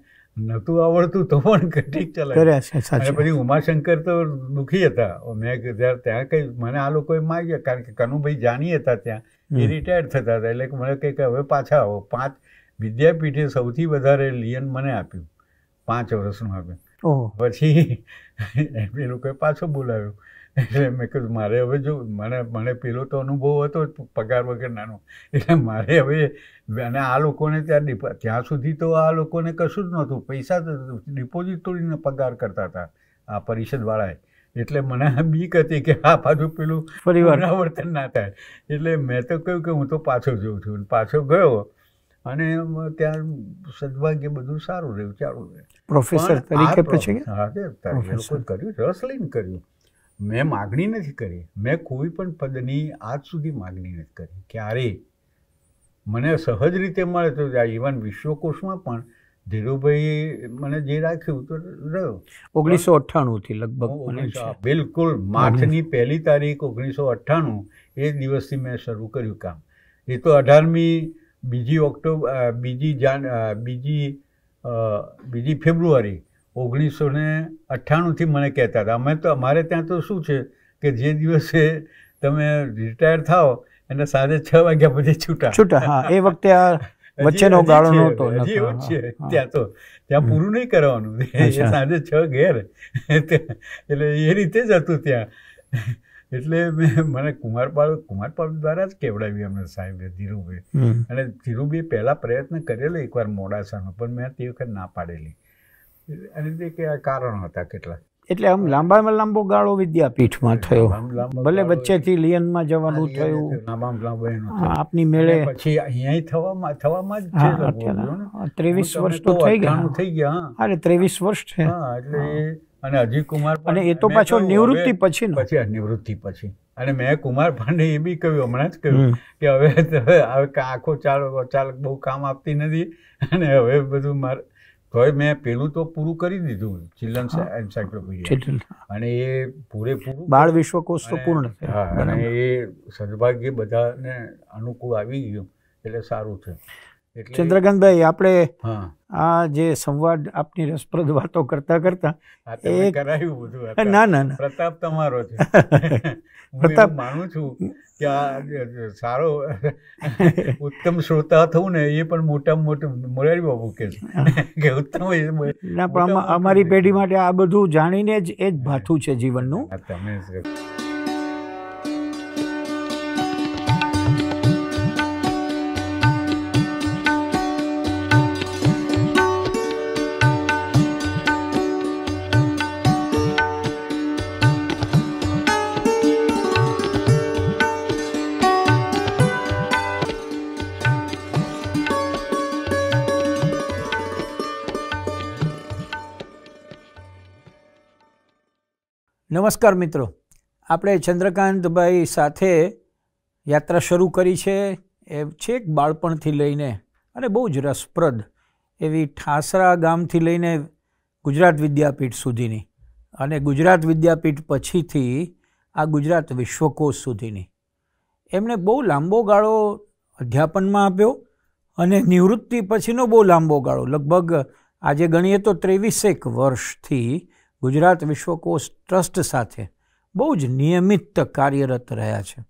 નહોતું આવડતું તો પણ કેટલીક ચલાવ્યા અને પછી ઉમાશંકર તો દુઃખી હતા મેં ત્યારે ત્યાં કંઈ મને આ લોકોએ માગ્યા કારણ કે કનુભાઈ જાની હતા ત્યાં એ રિટાયર થતા હતા એટલે મને કહે કે હવે પાછા આવો પાંચ વિદ્યાપીઠે સૌથી વધારે લિયન મને આપ્યું પાંચ વર્ષનું આપ્યું પછી એ કંઈ પાછો બોલાવ્યું એટલે મેં કીધું મારે હવે જો મને મને પેલો તો અનુભવ હતો પગાર વગર નાનો એટલે મારે હવે અને આ લોકોને ત્યાં ત્યાં સુધી તો આ લોકોને કશું જ નહોતું પૈસા ડિપોઝિટ તોડીને પગાર કરતા હતા આ પરિષદવાળાએ એટલે મને બીક હતી કે આ પાછું પેલું પુનરાવર્તન ના થાય એટલે મેં તો કહ્યું કે હું તો પાછો જઉં છું પાછો ગયો અને ત્યાં સદભાગ્ય બધું સારું રહ્યું ચાલુ રહ્યું પ્રોફેસર તરીકે પછી હા કર્યું રસ લઈને કર્યું મેં માગણી નથી કરી મેં કોઈ પણ પદની આજ સુધી માગણી નથી કરી ક્યારે મને સહજ રીતે મળે તો ઇવન વિશ્વકોશમાં પણ ધીરુભાઈ મને જે રાખ્યું તો રહ્યો ઓગણીસો અઠ્ઠાણુંથી લગભગ બિલકુલ માર્ચની પહેલી તારીખ ઓગણીસો અઠ્ઠાણું એ દિવસથી મેં શરૂ કર્યું કામ એ તો અઢારમી બીજી ઓક્ટોબર બીજી જાન બીજી બીજી ફેબ્રુઆરી ઓગણીસો ને અઠ્ઠાણુંથી મને કહેતા હતા અમે તો અમારે ત્યાં તો શું છે કે જે દિવસે તમે રિટાયર થાઓ એને સાંજે છ વાગ્યા પછી છૂટા છૂટા હા એ વખતે આ વચ્ચેનો ગાળો નહોતો એવું છે ત્યાં તો ત્યાં પૂરું નહીં કરવાનું સાંજે છ ઘેર એટલે એ રીતે જ હતું ત્યાં એટલે મેં મને કુમારપાળ કુમારપાળ દ્વારા જ કેવડાવ્યું અમને સાહેબ ધીરુભાઈ અને ધીરુભાઈ પહેલા પ્રયત્ન કરેલો એકવાર મોડાસાનો પણ મેં તે વખત ના પાડેલી અને તે કે કારણો હતા કેટલા એટલે આમ લાંબામાં લાંબો ગાળો વિદ્યાપીઠમાં થયો ભલે વચ્ચેથી લિયનમાં જવાનું થયું આપની મેળે પછી અહીંયા થવામાં થવામાં જ ત્રેવીસ વર્ષ તો થઈ ગયા થઈ ગયા અરે ત્રેવીસ વર્ષ છે એટલે અને અજય કુમાર અને એ તો પાછો નિવૃત્તિ પછી પછી નિવૃત્તિ પછી અને મેં કુમાર પાંડે એ બી કહ્યું હમણાં જ કહ્યું કે હવે હવે આખો ચાલો ચાલક બહુ કામ આપતી નથી અને હવે બધું મારે તો મેં પેલું તો પૂરું કરી દીધું ચિલ્ડ્રન્સ એન્સાયક્લોપીડિયા અને એ પૂરેપૂરું બાળ વિશ્વકોશ તો પૂર્ણ અને એ સદભાગ્ય બધાને અનુકૂળ આવી ગયું એટલે સારું છે ચંદ્રકાંતભાઈ આપણે આ જે સંવાદ આપની રસપ્રદ વાતો કરતા કરતા કરાયું બધું ના ના પ્રતાપ તમારો છે પ્રતાપ માનું છું કે આ સારો ઉત્તમ શ્રોતા થવું ને એ પણ મોટામાં મોટું મોરારી બાબુ કે છે કે ઉત્તમ ના પણ અમારી પેઢી માટે આ બધું જાણીને જ એ જ ભાથું છે જીવનનું નમસ્કાર મિત્રો આપણે ચંદ્રકાંતભાઈ સાથે યાત્રા શરૂ કરી છે એ છેક બાળપણથી લઈને અને બહુ જ રસપ્રદ એવી ઠાસરા ગામથી લઈને ગુજરાત વિદ્યાપીઠ સુધીની અને ગુજરાત વિદ્યાપીઠ પછીથી આ ગુજરાત વિશ્વકોશ સુધીની એમણે બહુ લાંબો ગાળો અધ્યાપનમાં આપ્યો અને નિવૃત્તિ પછીનો બહુ લાંબો ગાળો લગભગ આજે ગણીએ તો ત્રેવીસેક વર્ષથી ગુજરાત વિશ્વકોશ ટ્રસ્ટ સાથે બહુ જ નિયમિત કાર્યરત રહ્યા છે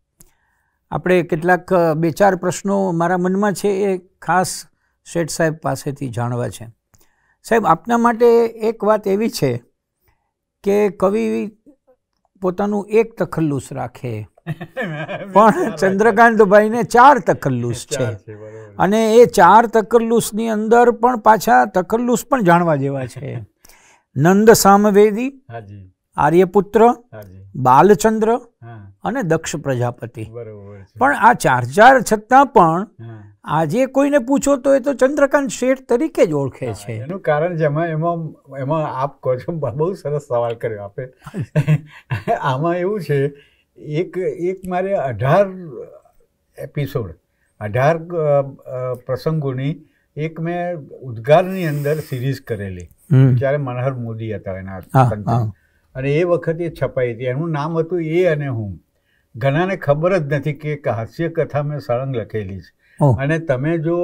આપણે કેટલાક બે ચાર પ્રશ્નો મારા મનમાં છે એ ખાસ શેઠ સાહેબ પાસેથી જાણવા છે સાહેબ આપના માટે એક વાત એવી છે કે કવિ પોતાનું એક તખલ્લુસ રાખે પણ ચંદ્રકાંતભાઈને ચાર તકલ્લુસ છે અને એ ચાર તકલ્લુસની અંદર પણ પાછા તકલ્લુસ પણ જાણવા જેવા છે નંદ સામવેદી આર્યપુત્ર બાલચંદ્ર અને દક્ષ પ્રજાપતિ પણ આ ચાર ચાર છતાં પણ આજે કોઈને પૂછો તો એ તો ચંદ્રકાંત શેઠ તરીકે જ ઓળખે છે એનું કારણ છે એમાં એમાં એમાં આપ કહો છો બહુ સરસ સવાલ કર્યો આપે આમાં એવું છે એક એક મારે અઢાર એપિસોડ અઢાર પ્રસંગોની એક મેં ઉદ્ગારની અંદર સિરીઝ કરેલી ત્યારે મનહર મોદી હતા એના અને એ વખતે છપાઈ હતી એનું નામ હતું એ અને હું ઘણાને ખબર જ નથી કે હાસ્ય કથા મેં સળંગ લખેલી છે અને તમે જો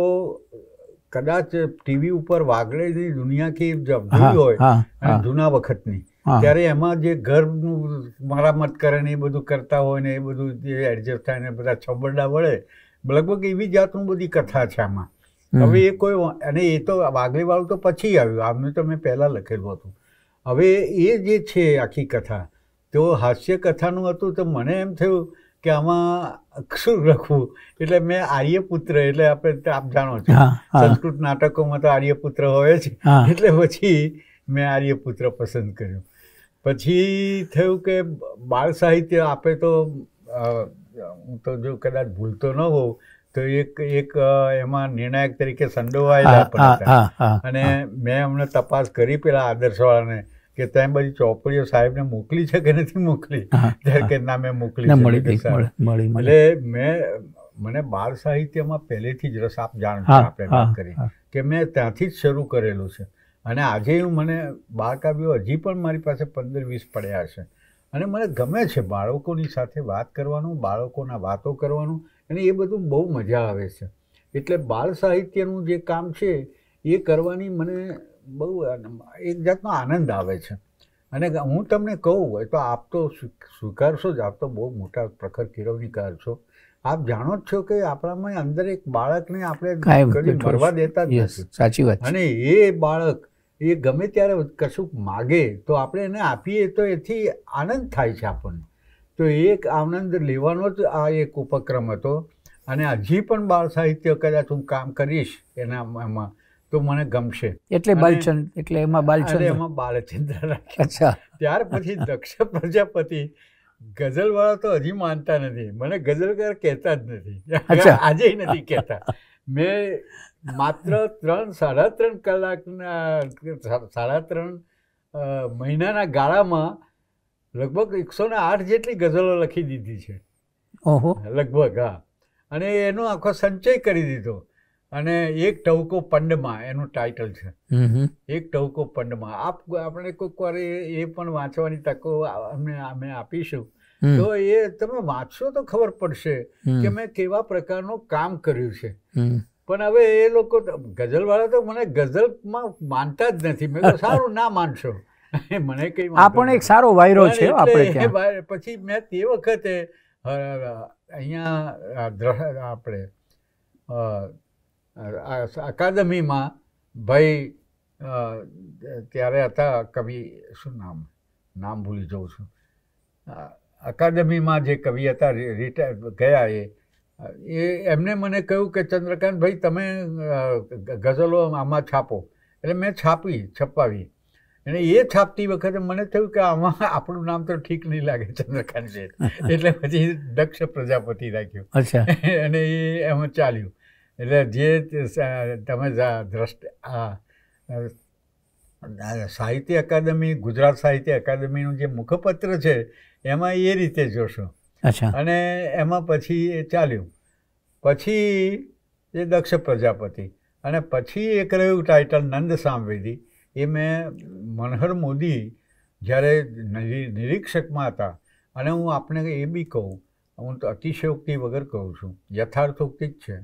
કદાચ ટીવી ઉપર વાગડેની દુનિયા કે જોઈ હોય જૂના વખતની ત્યારે એમાં જે ઘરનું મરામત કરે ને એ બધું કરતા હોય ને એ બધું એડજસ્ટ થાય ને બધા છબરડા વળે લગભગ એવી જાતનું બધી કથા છે આમાં હવે એ કોઈ અને એ તો વાઘલીવાળું તો પછી આવ્યું આમને તો મેં પહેલાં લખેલું હતું હવે એ જે છે આખી કથા તો હાસ્ય કથાનું હતું તો મને એમ થયું કે આમાં શું લખવું એટલે મેં આર્યપુત્ર એટલે આપણે આપ જાણો છો સંસ્કૃત નાટકોમાં તો આર્યપુત્ર હોય છે એટલે પછી મેં આર્યપુત્ર પસંદ કર્યું પછી થયું કે બાળ સાહિત્ય આપે તો હું તો જો કદાચ ભૂલતો ન હોઉં તો એક એક એમાં નિર્ણાયક તરીકે સંડોવાયેલા પણ અને મેં હમણાં તપાસ કરી પેલા આદર્શવાળાને કે ત્યાં બધી ચોપડીઓ સાહેબને મોકલી છે કે નથી મોકલી ત્યારે કે ના મેં મોકલી એટલે મેં મને બાળ સાહિત્યમાં પહેલેથી જ રસ આપ જાણ આપણે વાત કરી કે મેં ત્યાંથી જ શરૂ કરેલું છે અને આજે હું મને બાળકાવ્યો હજી પણ મારી પાસે પંદર વીસ પડ્યા છે અને મને ગમે છે બાળકોની સાથે વાત કરવાનું બાળકોના વાતો કરવાનું અને એ બધું બહુ મજા આવે છે એટલે બાળ સાહિત્યનું જે કામ છે એ કરવાની મને બહુ એક જાતનો આનંદ આવે છે અને હું તમને કહું હોય તો આપ તો સ્વીકારશો જ આપ તો બહુ મોટા પ્રખર કેળવણીકાર છો આપ જાણો જ છો કે આપણામાં અંદર એક બાળકને આપણે મરવા દેતા સાચી વાત અને એ બાળક એ ગમે ત્યારે કશું માગે તો આપણે એને આપીએ તો એથી આનંદ થાય છે આપણને તો એક આનંદ લેવાનો જ આ એક ઉપક્રમ હતો અને હજી પણ બાળ સાહિત્ય કદાચ હું કામ કરીશ એના એમાં તો મને ગમશે એટલે બાલચંદ એટલે એમાં બાલચંદ એમાં બાલચંદ્ર અચ્છા ત્યાર પછી દક્ષ પ્રજાપતિ ગઝલવાળા તો હજી માનતા નથી મને ગઝલકાર કહેતા જ નથી આજે નથી કહેતા મેં માત્ર ત્રણ સાડા ત્રણ કલાકના સાડા ત્રણ મહિનાના ગાળામાં લગભગ એકસો ને આઠ જેટલી ગઝલો લખી દીધી છે ઓહો લગભગ હા અને એનો આખો સંચય કરી દીધો અને એક ટવકો પંડમાં એનું ટાઇટલ છે એક ટવકો પંડમાં આપ આપણે કોઈક વાર એ પણ વાંચવાની તકો અમને અમે આપીશું તો એ તમે વાંચશો તો ખબર પડશે કે મેં કેવા પ્રકારનું કામ કર્યું છે પણ હવે એ લોકો ગઝલવાળા તો મને ગઝલમાં માનતા જ નથી મેં સારું ના માનશો મને કઈ આ પણ એક સારો વાયરો છે આપણે પછી મેં તે વખતે અહીંયા આપણે અકાદમીમાં ભાઈ ત્યારે હતા કવિ શું નામ નામ ભૂલી જાઉં છું અકાદમીમાં જે કવિ હતા રિટાયર ગયા એ એ એમને મને કહ્યું કે ચંદ્રકાંત ભાઈ તમે ગઝલો આમાં છાપો એટલે મેં છાપી છપાવી અને એ છાપતી વખતે મને થયું કે આમાં આપણું નામ તો ઠીક નહીં લાગે ચંદ્રકાંત શેઠ એટલે પછી દક્ષ પ્રજાપતિ રાખ્યું અચ્છા અને એ એમાં ચાલ્યું એટલે જે તમે દ્રષ્ટ આ સાહિત્ય અકાદમી ગુજરાત સાહિત્ય અકાદમીનું જે મુખપત્ર છે એમાં એ રીતે જોશો અને એમાં પછી એ ચાલ્યું પછી એ દક્ષ પ્રજાપતિ અને પછી એક રહ્યું ટાઇટલ નંદ સામવેદી એ મેં મનહર મોદી જ્યારે નિરીક્ષકમાં હતા અને હું આપને એ બી કહું હું તો અતિશયોક્તિ વગર કહું છું યથાર્થોક્તિ જ છે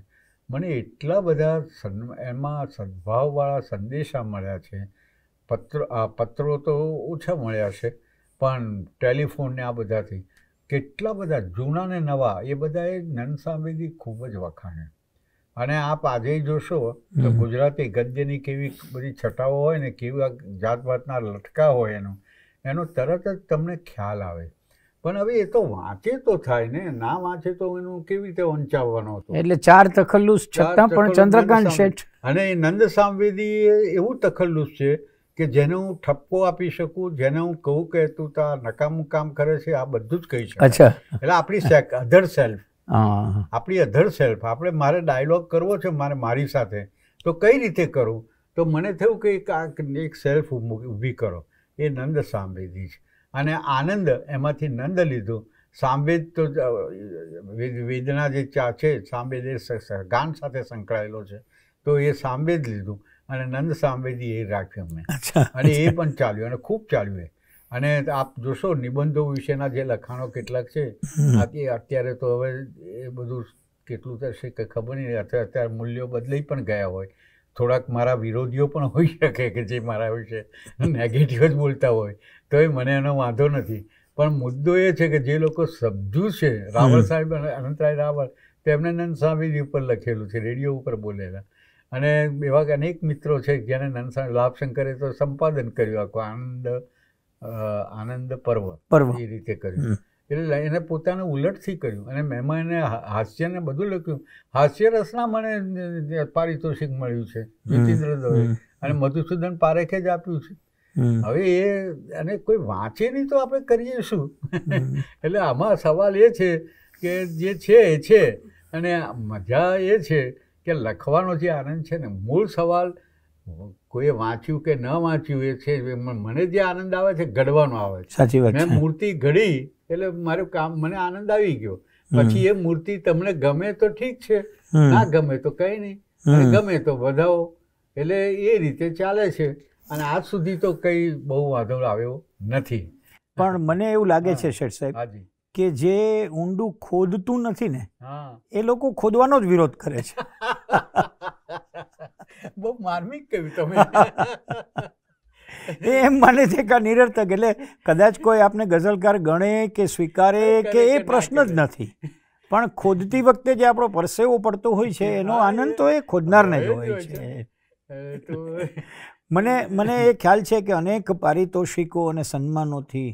મને એટલા બધા સન એમાં સદભાવવાળા સંદેશા મળ્યા છે પત્ર આ પત્રો તો ઓછા મળ્યા છે પણ ટેલિફોનને આ બધાથી કેટલા બધા જૂના ને નવા એ બધાએ નનસામેદી ખૂબ જ વખાણ્યા અને આપ આજે જોશો તો ગુજરાતી ગદ્યની કેવી બધી છટાઓ હોય ને કેવા જાતભાતના લટકા હોય એનો એનો તરત જ તમને ખ્યાલ આવે પણ હવે એ તો વાંચે તો થાય ને ના વાંચે તો એનું કેવી રીતે વંચાવવાનો હતો એટલે ચાર તખલ્લુસ છતાં પણ ચંદ્રકાંત શેઠ અને નંદ સામવેદી એવું તખલ્લુસ છે કે જેને હું ઠપકો આપી શકું જેને હું કહું કે તું તો નકામું કામ કરે છે આ બધું જ કહી શકું એટલે આપણી અધર સેલ્ફ આપણી અધર સેલ્ફ આપણે મારે ડાયલોગ કરવો છે મારે મારી સાથે તો કઈ રીતે કરું તો મને થયું કે એક આ એક સેલ્ફ ઊભી કરો એ નંદ સાંવેદી છે અને આનંદ એમાંથી નંદ લીધું સાંભેદ તો વેદના જે ચા છે સાંભેદ એ ગાન સાથે સંકળાયેલો છે તો એ સાંભેદ લીધું અને નંદ સાંભેદી એ રાખ્યું મેં અને એ પણ ચાલ્યું અને ખૂબ ચાલ્યું એ અને આપ જોશો નિબંધો વિશેના જે લખાણો કેટલાક છે બાકી અત્યારે તો હવે એ બધું કેટલું થશે કે ખબર નહીં અત્યારે અત્યારે મૂલ્યો બદલાઈ પણ ગયા હોય થોડાક મારા વિરોધીઓ પણ હોઈ શકે કે જે મારા વિશે નેગેટિવ જ બોલતા હોય તો એ મને એનો વાંધો નથી પણ મુદ્દો એ છે કે જે લોકો સમજુ છે રાવળ સાહેબ અને અનંતરાય રાવળ તેમણે નંદસ્વામીજી ઉપર લખેલું છે રેડિયો ઉપર બોલેલા અને એવા અનેક મિત્રો છે જેને નંદસ્વામી લાભશંકરે તો સંપાદન કર્યું આખું આનંદ આનંદ પર્વ પર્વ એ રીતે કર્યું એટલે એને પોતાને ઉલટથી કર્યું અને મેમાં એને હાસ્યને બધું લખ્યું હાસ્ય રસના મને પારિતોષિક મળ્યું છે જીતેન્દ્ર દવે અને મધુસૂદન પારેખે જ આપ્યું છે હવે એ અને કોઈ વાંચે નહીં તો આપણે કરીએ શું એટલે આમાં સવાલ એ છે કે જે છે એ છે અને મજા એ છે કે લખવાનો જે આનંદ છે ને મૂળ સવાલ કોઈએ વાંચ્યું કે ન વાંચ્યું એ છે મને જે આનંદ આવે છે ઘડવાનો આવે છે સાચી વાત મેં મૂર્તિ ઘડી એટલે મારું કામ મને આનંદ આવી ગયો પછી એ મૂર્તિ તમને ગમે તો ઠીક છે ના ગમે તો કઈ નહીં ગમે તો વધાવો એટલે એ રીતે ચાલે છે અને આજ સુધી તો કઈ બહુ વાંધો આવ્યો નથી પણ મને એવું લાગે છે શેઠ સાહેબ કે જે ઊંડું ખોદતું નથી ને એ લોકો ખોદવાનો જ વિરોધ કરે છે બહુ માર્મિક કહ્યું તમે એમ માને છે કે નિરર્થક એટલે કદાચ કોઈ આપને ગઝલકાર ગણે કે સ્વીકારે કે એ પ્રશ્ન જ નથી પણ ખોદતી વખતે જે આપણો પરસેવો પડતો હોય છે એનો આનંદ તો એ ખોદનારને જ હોય છે મને મને એ ખ્યાલ છે કે અનેક પારિતોષિકો અને સન્માનોથી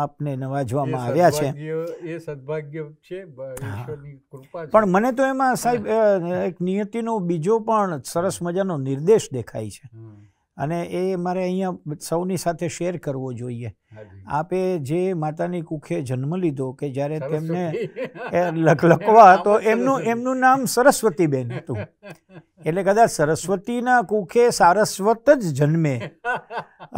આપને નવાજવામાં આવ્યા છે એ સદભાગ્ય છે પણ મને તો એમાં સાહેબ એક નિયતિનો બીજો પણ સરસ મજાનો નિર્દેશ દેખાય છે અને એ મારે અહીંયા સૌની સાથે શેર કરવો જોઈએ આપે જે માતાની કુખે જન્મ લીધો કે જ્યારે તેમને લખવા તો એમનું એમનું નામ સરસ્વતીબેન હતું એટલે કદાચ સરસ્વતીના કુખે સારસ્વત જ જન્મે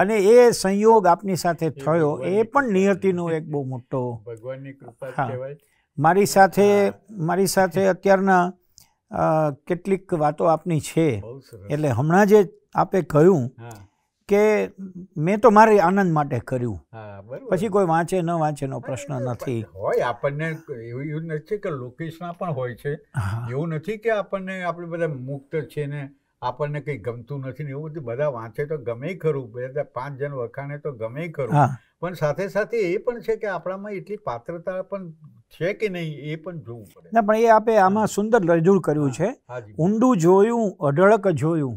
અને એ સંયોગ આપની સાથે થયો એ પણ નિયતિનો એક બહુ મોટો ભગવાનની કૃપા મારી સાથે મારી સાથે અત્યારના કેટલીક વાતો આપની છે એટલે હમણાં જે આપે કહ્યું કે મેં તો મારે આનંદ માટે કર્યું પછી કોઈ વાંચે ન વાંચે નો પ્રશ્ન નથી હોય આપણને એવું નથી કે લોકેશમાં પણ હોય છે એવું નથી કે આપણને આપણે બધા મુક્ત છે ને આપણને કંઈ ગમતું નથી ને એવું બધું બધા વાંચે તો ગમે ખરું બધા પાંચ જણ વખાણે તો ગમે ખરું પણ સાથે સાથે એ પણ છે કે આપણામાં એટલી પાત્રતા પણ છે કે નહીં એ પણ જોવું પડે ના પણ એ આપે આમાં સુંદર રજૂ કર્યું છે ઊંડું જોયું અઢળક જોયું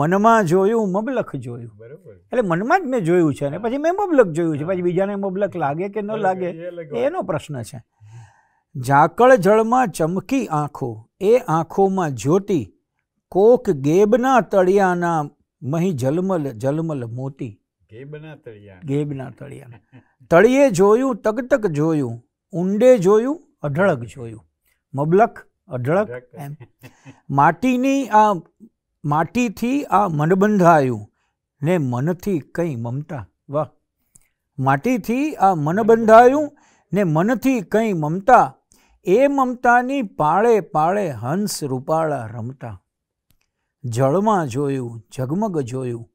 મનમાં જોયું મબલખ જોયું એટલે મનમાં જ મેં જોયું છે અને પછી મેં મબલખ જોયું છે પછી બીજાને મબલખ લાગે કે ન લાગે એનો પ્રશ્ન છે ઝાકળ જળમાં ચમકી આંખો એ આંખોમાં જ્યોતિ કોક ગેબના તળિયાના મહી જલમલ જલમલ મોતી ગેબના તળિયા ગેબના તળિયા તળિયે જોયું તક તક જોયું ઊંડે જોયું અઢળક જોયું મબલખ અઢળક એમ માટીની આ માટીથી આ મનબંધાયું ને મનથી કંઈ મમતા વાહ માટીથી આ મન બંધાયું ને મનથી કંઈ મમતા એ મમતાની પાળે પાળે હંસ રૂપાળા રમતા જળમાં જોયું ઝગમગ જોયું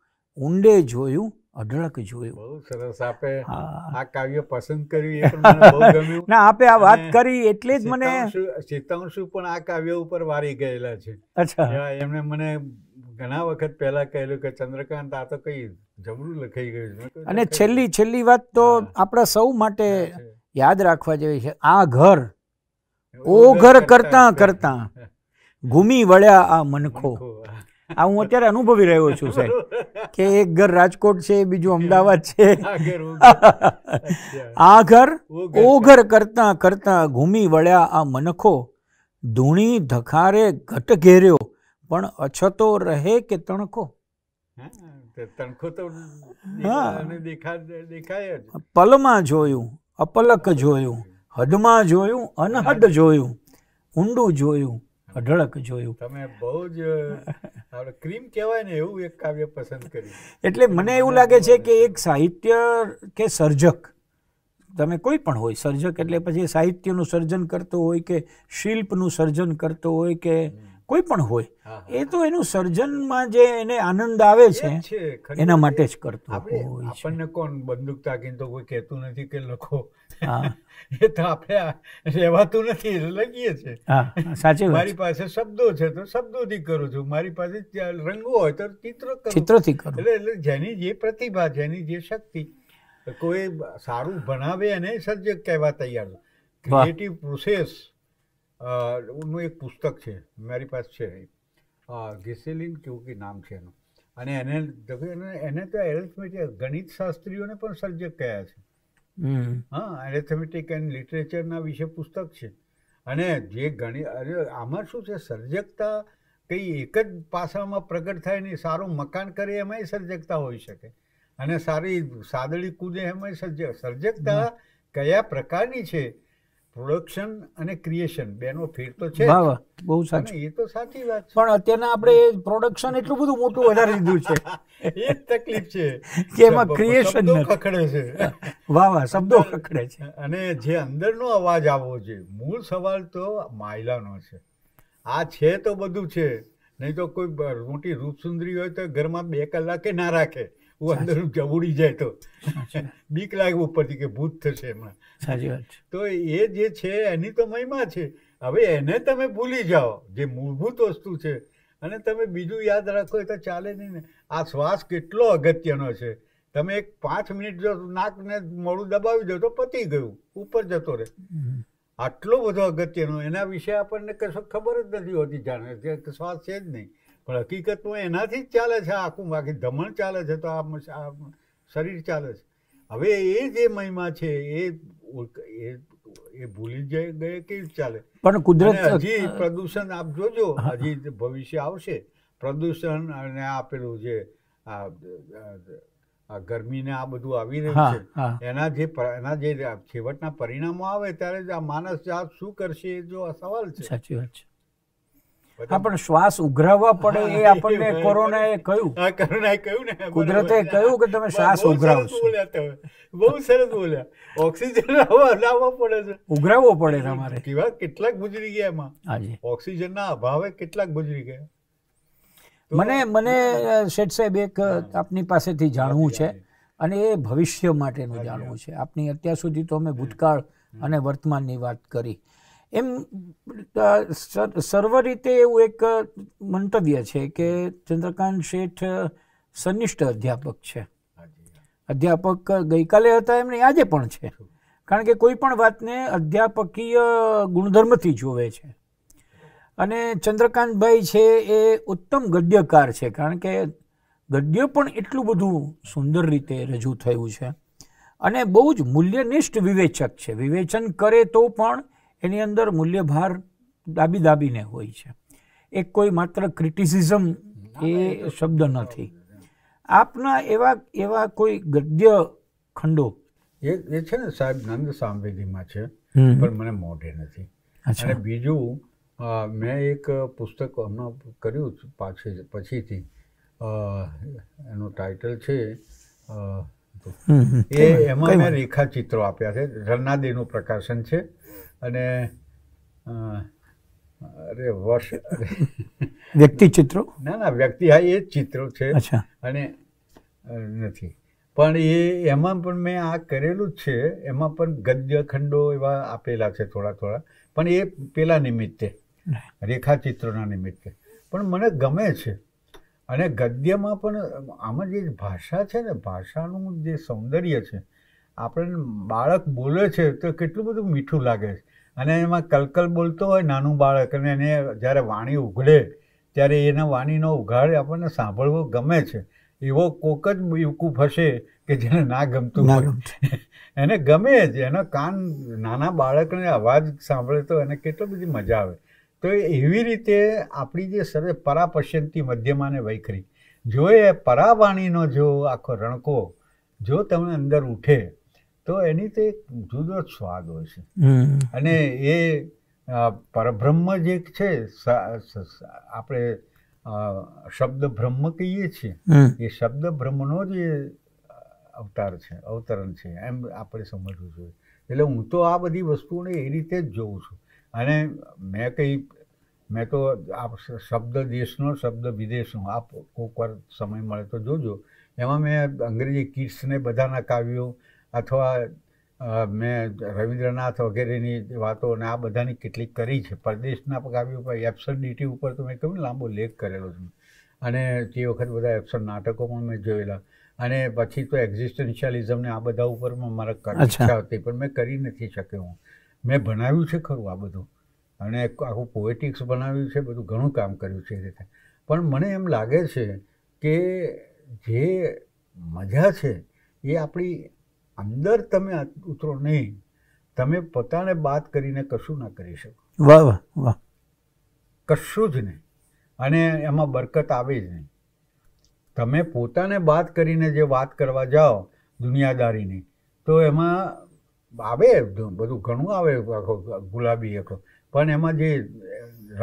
ઊંડે જોયું અઢળક જોયું બહુ સરસ આપે આ કાવ્ય પસંદ કર્યું એ મને બહુ ગમ્યું ના આપે આ વાત કરી એટલે જ મને સીતાંશુ પણ આ કાવ્ય ઉપર વારી ગયેલા છે અચ્છા એમણે મને ઘણા વખત પહેલા કહેલું કે ચંદ્રકાંત આ તો કઈ જબરું લખાઈ ગયું છે અને છેલ્લી છેલ્લી વાત તો આપણા સૌ માટે યાદ રાખવા જેવી છે આ ઘર ઓ ઘર કરતા કરતા ઘૂમી વળ્યા આ મનખો આ હું અત્યારે અનુભવી રહ્યો છું સાહેબ કે એક ઘર રાજકોટ છે બીજું અમદાવાદ છે આ ઘર ઓ ઘર કરતા કરતા ઘૂમી વળ્યા આ મનખો ધૂણી ધખારે ઘટ ઘેર્યો પણ અછતો રહે કે તણખો પલમાં જોયું અપલક જોયું હદમાં જોયું અનહદ જોયું ઊંડું જોયું અઢળક જોયું તમે બહુ જ આપણે ક્રીમ કહેવાય ને એવું એક કાવ્ય પસંદ કર્યું એટલે મને એવું લાગે છે કે એક સાહિત્ય કે સર્જક તમે કોઈ પણ હોય સર્જક એટલે પછી સાહિત્યનું સર્જન કરતો હોય કે શિલ્પનું સર્જન કરતો હોય કે કોઈ પણ હોય એ તો એનું સર્જનમાં જે એને આનંદ આવે છે એના માટે જ કરતો આપણને કોણ બંદૂક તાકીને તો કોઈ કહેતું નથી કે લખો એ તો આપણે રહેવાતું નથી લખીએ છે સાચી મારી પાસે શબ્દો છે તો શબ્દોથી કરું છું મારી પાસે રંગો હોય તો ચિત્ર ચિત્રથી કરું એટલે એટલે જેની જે પ્રતિભા જેની જે શક્તિ કોઈ સારું ભણાવે અને સર્જક કહેવા તૈયાર ક્રિએટિવ પ્રોસેસ નું એક પુસ્તક છે મારી પાસે છે ગેસેલિન કેવું કે નામ છે એનું અને એને એને તો એરેથમેટિક ગણિત શાસ્ત્રીઓને પણ સર્જક કહ્યા છે હા એરેથમેટિક એન્ડ લિટરેચરના વિશે પુસ્તક છે અને જે ગણિત અરે આમાં શું છે સર્જકતા કંઈ એક જ પાસામાં પ્રગટ થાય નહીં સારું મકાન કરે એમાંય સર્જકતા હોઈ શકે અને સારી સાદડી કૂદે એમાંય સર્જક સર્જકતા કયા પ્રકારની છે પ્રોડક્શન અને ક્રિએશન બેનો ફેર તો છે વાહ બહુ સાચું એ તો સાચી વાત છે પણ અત્યારના આપણે પ્રોડક્શન એટલું બધું મોટું વધારી દીધું છે એ તકલીફ છે કે એમાં ક્રિએશન ખખડે છે વાહ વાહ શબ્દો ખખડે છે અને જે અંદરનો અવાજ આવવો છે મૂળ સવાલ તો માયલાનો છે આ છે તો બધું છે નહીં તો કોઈ મોટી રૂપસુંદરી હોય તો ઘરમાં બે કલાકે ના રાખે હું અંદર ઉડી જાય તો બીક લાગે ઉપરથી કે ભૂત થશે એમાં સાચી વાત તો એ જે છે એની તો મહિમા છે હવે એને તમે ભૂલી જાઓ જે મૂળભૂત વસ્તુ છે અને તમે બીજું યાદ રાખો એ તો ચાલે નહીં ને આ શ્વાસ કેટલો અગત્યનો છે તમે એક પાંચ મિનિટ જો નાકને મોડું દબાવી દો તો પતી ગયું ઉપર જતો રહે આટલો બધો અગત્યનો એના વિશે આપણને કશું ખબર જ નથી હોતી જાણે કે શ્વાસ છે જ નહીં પણ હકીકતમાં એનાથી જ ચાલે છે આખું બાકી ધમણ ચાલે છે તો આ શરીર ચાલે છે હવે એ જે મહિમા છે એ એ ભૂલી જાય ગયે કેવી ચાલે પણ કુદરત હજી પ્રદૂષણ આપ જોજો હજી ભવિષ્ય આવશે પ્રદૂષણ અને આ પેલું જે આ ગરમી ને આ બધું આવી રહ્યું છે એના જે એના જે છેવટના પરિણામો આવે ત્યારે જ આ માણસ જાત શું કરશે એ જો સવાલ છે સાચી વાત છે હા પણ શ્વાસ ઉઘરાવવા પડે એ આપણને કોરોનાએ કહ્યું હા કોરોનાએ કહ્યું ને કુદરતે કહ્યું કે તમે શ્વાસ ઉઘરાવો બહુ સરસ બોલ્યા ઓક્સિજન લાવવો પડે છે ઉઘરાવવો પડે તમારે કેવા કેટલાક ગુજરી ગયા એમાં હાજી ઓક્સિજનના અભાવે કેટલાક ગુજરી ગયા મને મને શેઠ સાહેબ એક આપની પાસેથી જાણવું છે અને એ ભવિષ્ય માટેનું જાણવું છે આપની અત્યાર સુધી તો અમે ભૂતકાળ અને વર્તમાનની વાત કરી એમ સર્વ રીતે એવું એક મંતવ્ય છે કે ચંદ્રકાંત શેઠ સનિષ્ઠ અધ્યાપક છે અધ્યાપક ગઈકાલે હતા એમને આજે પણ છે કારણ કે કોઈ પણ વાતને અધ્યાપકીય ગુણધર્મથી જોવે છે અને ચંદ્રકાંતભાઈ છે એ ઉત્તમ ગદ્યકાર છે કારણ કે ગદ્ય પણ એટલું બધું સુંદર રીતે રજૂ થયું છે અને બહુ જ મૂલ્યનિષ્ઠ વિવેચક છે વિવેચન કરે તો પણ એની અંદર મૂલ્યભાર દાબી દાબીને હોય છે એ કોઈ માત્ર ક્રિટિસિઝમ એ શબ્દ નથી આપના એવા એવા કોઈ ગદ્ય ખંડો એ એ છે ને સાહેબ નંદ સાંવેદીમાં છે પણ મને મોઢે નથી અને બીજું મેં એક પુસ્તક હમણાં કર્યું પાછી પછીથી એનું ટાઇટલ છે એ એમાં મેં રેખાચિત્રો આપ્યા છે રન્નાદેનું પ્રકાશન છે અને અરે વર્ષ વ્યક્તિ ચિત્રો ના ના વ્યક્તિ હા એ જ ચિત્રો છે અને નથી પણ એ એમાં પણ મેં આ કરેલું જ છે એમાં પણ ગદ્ય ખંડો એવા આપેલા છે થોડા થોડા પણ એ પેલા નિમિત્તે રેખાચિત્રોના નિમિત્તે પણ મને ગમે છે અને ગદ્યમાં પણ આમાં જે ભાષા છે ને ભાષાનું જે સૌંદર્ય છે આપણે બાળક બોલે છે તો કેટલું બધું મીઠું લાગે છે અને એમાં કલકલ બોલતો હોય નાનું બાળક અને એને જ્યારે વાણી ઉઘડે ત્યારે એના વાણીનો ઉઘાડ આપણને સાંભળવો ગમે છે એવો કોક જ બેવકૂફ હશે કે જેને ના ગમતું એને ગમે જ એનો કાન નાના બાળકને અવાજ સાંભળે તો એને કેટલી બધી મજા આવે તો એવી રીતે આપણી જે સરે પરાપશ્યંતી મધ્યમાને વૈખરી જો એ પરાવાણીનો જો આખો રણકો જો તમને અંદર ઉઠે તો એની તો એક જુદો જ સ્વાદ હોય છે અને એ પરબ્રહ્મ જે છે આપણે શબ્દ બ્રહ્મ કહીએ છીએ એ શબ્દ બ્રહ્મનો જ એ અવતાર છે અવતરણ છે એમ આપણે સમજવું જોઈએ એટલે હું તો આ બધી વસ્તુઓને એ રીતે જ જોઉં છું અને મેં કંઈ મેં તો આ શબ્દ દેશનો શબ્દ વિદેશનો આપ કોઈક વાર સમય મળે તો જોજો એમાં મેં અંગ્રેજી કિડ્સને બધાના કાવ્યો અથવા મેં રવિન્દ્રનાથ વગેરેની વાતો અને આ બધાની કેટલીક કરી છે પરદેશના કાવ્યો ઉપર એપ્સન એબ્સર્ડિટી ઉપર તો મેં કહ્યું લાંબો લેખ કરેલો છું અને તે વખત બધા એપ્સન નાટકો પણ મેં જોયેલા અને પછી તો એક્ઝિસ્ટન્શિયાલિઝમને આ બધા ઉપર મારા ઈચ્છા હતી પણ મેં કરી નથી શક્યો હું મેં ભણાવ્યું છે ખરું આ બધું અને આખું પોએટિક્સ બનાવ્યું છે બધું ઘણું કામ કર્યું છે એ રીતે પણ મને એમ લાગે છે કે જે મજા છે એ આપણી અંદર તમે ઉતરો નહીં તમે પોતાને બાદ કરીને કશું ના કરી શકો વાહ વાહ વાહ કશું જ નહીં અને એમાં બરકત આવે જ નહીં તમે પોતાને બાદ કરીને જે વાત કરવા જાઓ દુનિયાદારીની તો એમાં આવે બધું ઘણું આવે આખો ગુલાબી આખો પણ એમાં જે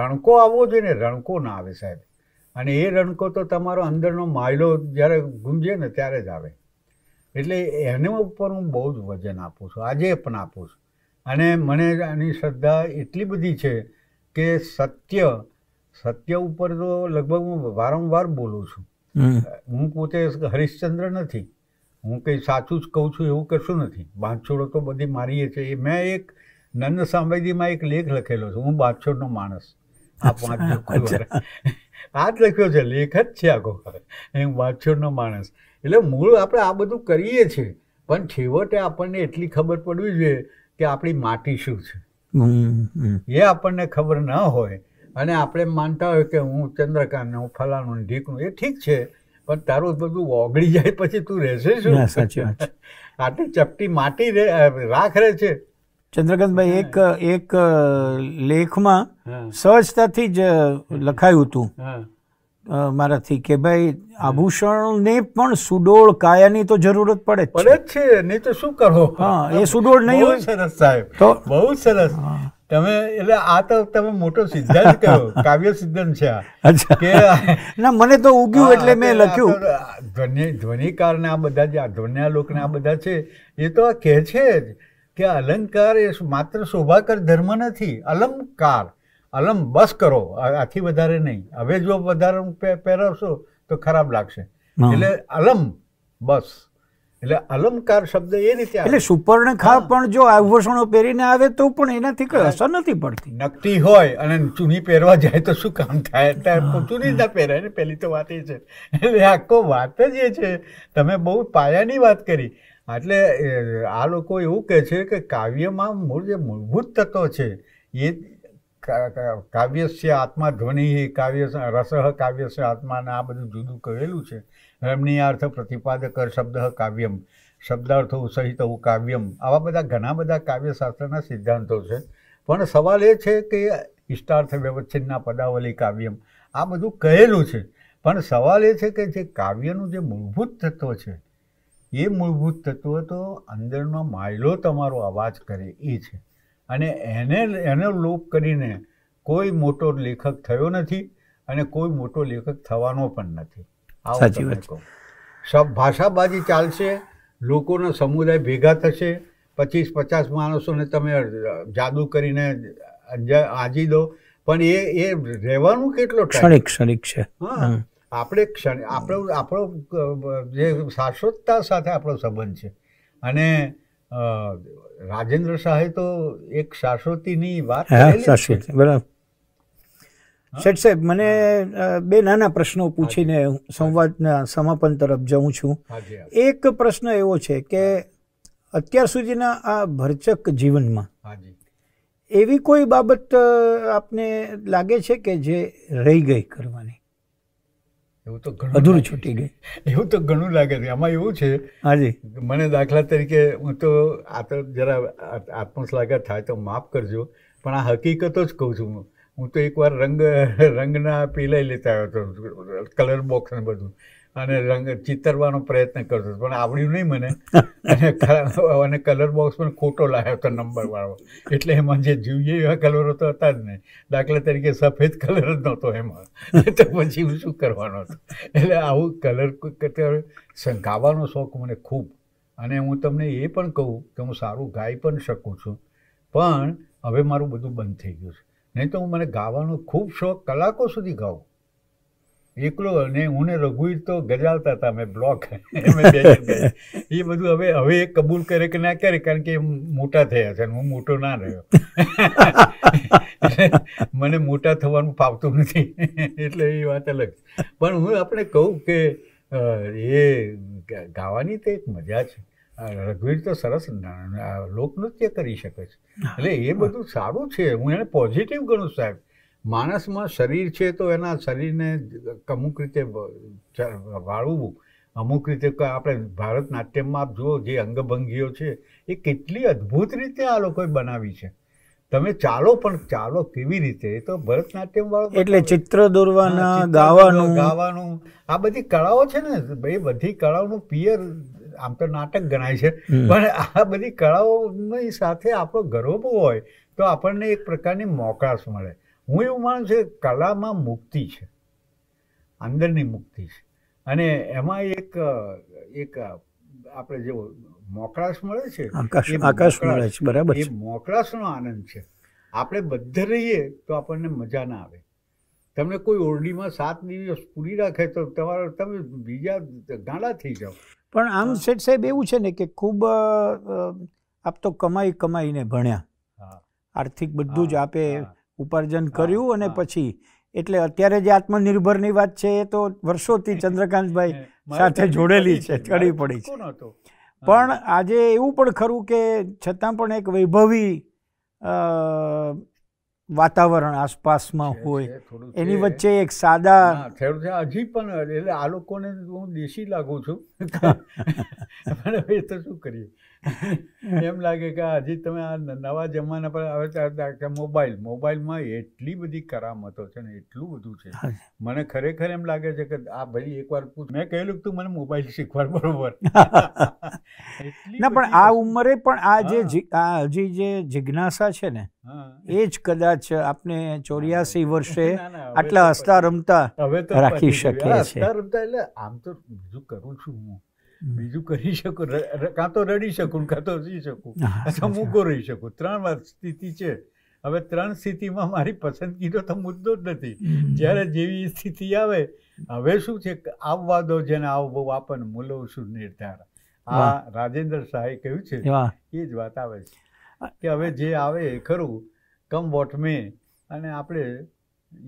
રણકો આવવો જોઈએ ને રણકો ના આવે સાહેબ અને એ રણકો તો તમારો અંદરનો માયલો જ્યારે ગુંજે ને ત્યારે જ આવે એટલે એને ઉપર હું બહુ જ વજન આપું છું આજે પણ આપું છું અને મને આની શ્રદ્ધા એટલી બધી છે કે સત્ય સત્ય ઉપર તો લગભગ હું વારંવાર બોલું છું હું પોતે હરિશ્ચંદ્ર નથી હું કંઈ સાચું જ કહું છું એવું કશું નથી બાંધછોડો તો બધી મારીએ છીએ મેં એક નંદ સાંવેદીમાં એક લેખ લખેલો છું હું બાંધછોડનો માણસ આ પાંચ આ જ લખ્યો છે લેખ જ છે આખો હું બાંધછોડનો માણસ એટલે મૂળ આપણે આ બધું કરીએ છીએ પણ છેવટે આપણને એટલી ખબર પડવી જોઈએ કે આપણી માટી શું છે એ આપણને ખબર ન હોય અને આપણે માનતા હોય કે હું ચંદ્રકાંત હું ફલાણું ઢીકનું એ ઠીક છે પણ તારું બધું ઓગળી જાય પછી તું રહેશે શું આટલી ચપટી માટી રાખ રહે છે ચંદ્રકાંતભાઈ એક એક લેખમાં સહજતાથી જ લખાયું હતું મારાથી કે ભાઈ આભૂષણને પણ સુડોળ કાયાની તો જરૂરત પડે પડે જ છે નહીં તો શું કરો હા એ સુડોળ નહીં હોય સરસ સાહેબ તો બહુ સરસ તમે એટલે આ તો તમે મોટો સિદ્ધાંત કહ્યો કાવ્ય સિદ્ધાંત છે કે ના મને તો ઉગ્યું એટલે મેં લખ્યું ધ્વનિ ધ્વનિકારને આ બધા જે ધ્વનિયા લોકને આ બધા છે એ તો કહે છે જ કે અલંકાર એ માત્ર શોભાકર ધર્મ નથી અલંકાર અલમ બસ કરો આથી વધારે નહીં હવે જો વધારે પહેરાવશો તો ખરાબ લાગશે એટલે અલમ બસ એટલે અલંકાર શબ્દ એ રીતે એટલે સુપર્ણખા પણ જો આભૂષણો પહેરીને આવે તો પણ એનાથી કોઈ અસર નથી પડતી નકતી હોય અને ચૂની પહેરવા જાય તો શું કામ થાય ચૂની ના પહેરાય ને પહેલી તો વાત એ છે એટલે આખો વાત જ એ છે તમે બહુ પાયાની વાત કરી એટલે આ લોકો એવું કહે છે કે કાવ્યમાં મૂળ જે મૂળભૂત તત્વ છે એ કાવ્યસ્ય આત્મા ધ્વનિ કાવ્ય રસઃ કાવ્યસ્ય આત્માને આ બધું જુદું કહેલું છે રમણીયાર્થ પ્રતિપાદક શબ્દ કાવ્યમ શબ્દાર્થ સહિત કાવ્યમ આવા બધા ઘણા બધા કાવ્યશાસ્ત્રના સિદ્ધાંતો છે પણ સવાલ એ છે કે ઇષ્ટાર્થ વ્યવચ્છિન્ના પદાવલી કાવ્યમ આ બધું કહેલું છે પણ સવાલ એ છે કે જે કાવ્યનું જે મૂળભૂત તત્વ છે એ મૂળભૂત તત્વ તો અંદરનો માયલો તમારો અવાજ કરે એ છે અને એને એનો લોપ કરીને કોઈ મોટો લેખક થયો નથી અને કોઈ મોટો લેખક થવાનો પણ નથી સાચી વાત સબ ભાષાબાજી ચાલશે લોકોનો સમુદાય ભેગા થશે પચીસ પચાસ માણસોને તમે જાદુ કરીને આજી દો પણ એ એ રહેવાનું કેટલો ક્ષણિક ક્ષણિક છે હા આપણે ક્ષણિક આપણો આપણો જે શાશ્વતતા સાથે આપણો સંબંધ છે અને રાજેન્દ્ર શાહે તો એક શાશ્વતીની વાત શાશ્વતી બરાબર શેઠ સાહેબ મને બે નાના પ્રશ્નો પૂછીને સંવાદના સમાપન તરફ જઉં છું એક પ્રશ્ન એવો છે કે અત્યાર સુધીના આ ભરચક જીવનમાં એવી કોઈ બાબત આપને લાગે છે કે જે રહી ગઈ કરવાની એવું તો ઘણું અધૂરું છૂટી ગઈ એવું તો ઘણું લાગે છે આમાં એવું છે હાજી મને દાખલા તરીકે હું તો આ તો જરા આત્મશ્લાઘાત થાય તો માફ કરજો પણ આ હકીકતો જ કહું છું હું તો એકવાર રંગ રંગના પીલાઈ લેતા આવ્યો હતો કલર બોક્સ ને બધું અને રંગ ચિતરવાનો પ્રયત્ન કરતો પણ આવડ્યું નહીં મને અને અને કલર બોક્સ પણ ખોટો લાવ્યો હતો નંબરવાળો એટલે એમાં જે જોઈએ એવા કલરો તો હતા જ નહીં દાખલા તરીકે સફેદ કલર જ નહોતો એમાં તો પછી હું શું કરવાનો હતો એટલે આવું કલર ગાવાનો શોખ મને ખૂબ અને હું તમને એ પણ કહું કે હું સારું ગાઈ પણ શકું છું પણ હવે મારું બધું બંધ થઈ ગયું છે નહીં તો હું મને ગાવાનો ખૂબ શોખ કલાકો સુધી ગાઉં એકલો અને હું ને રઘુવીર તો ગજાલતા હતા અમે બ્લોક એ બધું હવે હવે એ કબૂલ કરે કે ના કરે કારણ કે મોટા થયા છે હું મોટો ના રહ્યો મને મોટા થવાનું ફાવતું નથી એટલે એ વાત અલગ પણ હું આપણે કહું કે એ ગાવાની તો એક મજા છે રઘુવીર તો સરસ લોકનૃત્ય કરી શકે છે એટલે એ બધું સારું છે હું એને પોઝિટિવ ગણું સાહેબ માણસમાં શરીર છે તો એના શરીરને અમુક રીતે વાળવું અમુક રીતે આપણે ભારત આપ જુઓ જે અંગભંગીઓ છે એ કેટલી અદ્ભુત રીતે આ લોકોએ બનાવી છે તમે ચાલો પણ ચાલો કેવી રીતે તો ભરતનાટ્યમ વાળો એટલે ચિત્ર દોરવાના ગાવાનું ગાવાનું આ બધી કળાઓ છે ને ભાઈ બધી કળાઓનું પિયર આમ તો નાટક ગણાય છે પણ આ બધી કળાઓની સાથે આપણો ગર્વ હોય તો આપણને એક પ્રકારની મોકળાશ મળે હું એવું માનું છું કે કલામાં મુક્તિ છે અંદરની મુક્તિ છે અને એમાં એક એક આપણે જે મોકળાશ મળે છે આકાશ મળે છે બરાબર એ મોકળાશનો આનંદ છે આપણે બધે રહીએ તો આપણને મજા ના આવે તમને કોઈ ઓરડીમાં સાત દિવસ પૂરી રાખે તો તમારો તમે બીજા ગાંડા થઈ જાઓ પણ આમ શેઠ સાહેબ એવું છે ને કે ખૂબ આપ તો કમાઈ કમાઈને ભણ્યા આર્થિક બધું જ આપે ઉપાર્જન કર્યું અને પછી એટલે અત્યારે જે આત્મનિર્ભરની વાત છે એ તો વર્ષોથી ચંદ્રકાંતભાઈ સાથે જોડેલી છે ચડી પડી છે પણ આજે એવું પણ ખરું કે છતાં પણ એક વૈભવી વાતાવરણ આસપાસમાં હોય એની વચ્ચે એક સાદા હજી પણ એટલે આ લોકોને હું દેશી લાગુ છું એ તો શું કરીએ એમ લાગે કે હજી તમે આ નવા જમાના પર આવે કે મોબાઈલ મોબાઈલમાં એટલી બધી કરામતો છે ને એટલું બધું છે મને ખરેખર એમ લાગે છે કે આ ભાઈ એકવાર પૂછ મેં કહેલું તું મને મોબાઈલ શીખવાડ બરોબર ના પણ આ ઉંમરે પણ આ જે હજી જે જિજ્ઞાસા છે ને એ જ કદાચ આપને ચોર્યાસી વર્ષે આટલા હસતા રમતા હવે રાખી શકે છે રમતા એટલે આમ તો બીજું કરું છું હું બીજું કરી શકું કાં તો રડી શકું કાં તો હસી શકું અથવા મૂકો રહી શકું ત્રણ સ્થિતિ છે હવે ત્રણ સ્થિતિમાં મારી પસંદગીનો તો મુદ્દો જ નથી જ્યારે જેવી સ્થિતિ આવે હવે શું છે આવવા દો જેને આવવો આપણ મૂલો શું નિર્ધાર આ રાજેન્દ્ર શાહે કહ્યું છે એ જ વાત આવે છે કે હવે જે આવે એ ખરું કમ વોટ મે અને આપણે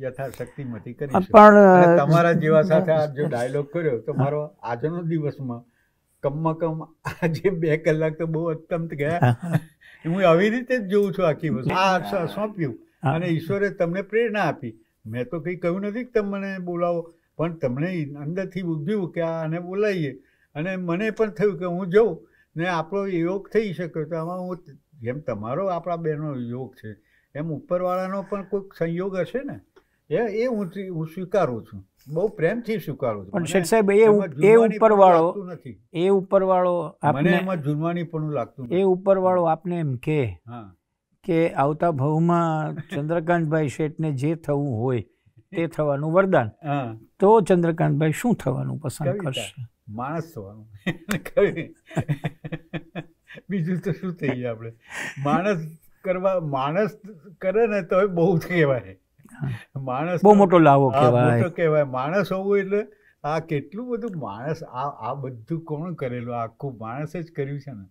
યથાશક્તિમાંથી કરી પણ તમારા જેવા સાથે આ જો ડાયલોગ કર્યો તો મારો આજનો દિવસમાં કમમાં કમ આજે બે કલાક તો બહુ અત્યંત ગયા હું આવી રીતે જ જોઉં છું આખી વસ્તુ આ સોંપ્યું અને ઈશ્વરે તમને પ્રેરણા આપી મેં તો કંઈ કહ્યું નથી કે તમે મને બોલાવો પણ તમને અંદરથી ઉભ્યું કે આને બોલાવીએ અને મને પણ થયું કે હું જઉં ને આપણો યોગ થઈ શક્યો તો આમાં હું જેમ તમારો આપણા બેનો યોગ છે એમ ઉપરવાળાનો પણ કોઈક સંયોગ હશે ને એ એ હું હું સ્વીકારું છું બહુ પ્રેમથી સ્વીકારું છું પણ શેઠ સાહેબ એ એ ઉપરવાળો એ ઉપરવાળો આપને એમાં જુનવાની પણ લાગતું એ ઉપરવાળો આપને એમ કે કે આવતા ભવમાં ચંદ્રકાંતભાઈ શેઠને જે થવું હોય તે થવાનું વરદાન તો ચંદ્રકાંતભાઈ શું થવાનું પસંદ કરશે માણસ થવાનું બીજું તો શું થઈ જાય આપણે માણસ કરવા માણસ કરે ને તો બહુ કહેવાય માણસ બહુ મોટો લાવો કહેવાય કહેવાય માણસ હોવું એટલે આ કેટલું બધું માણસ આ આ બધું કોણ કરેલું આખું માણસ જ કર્યું છે ને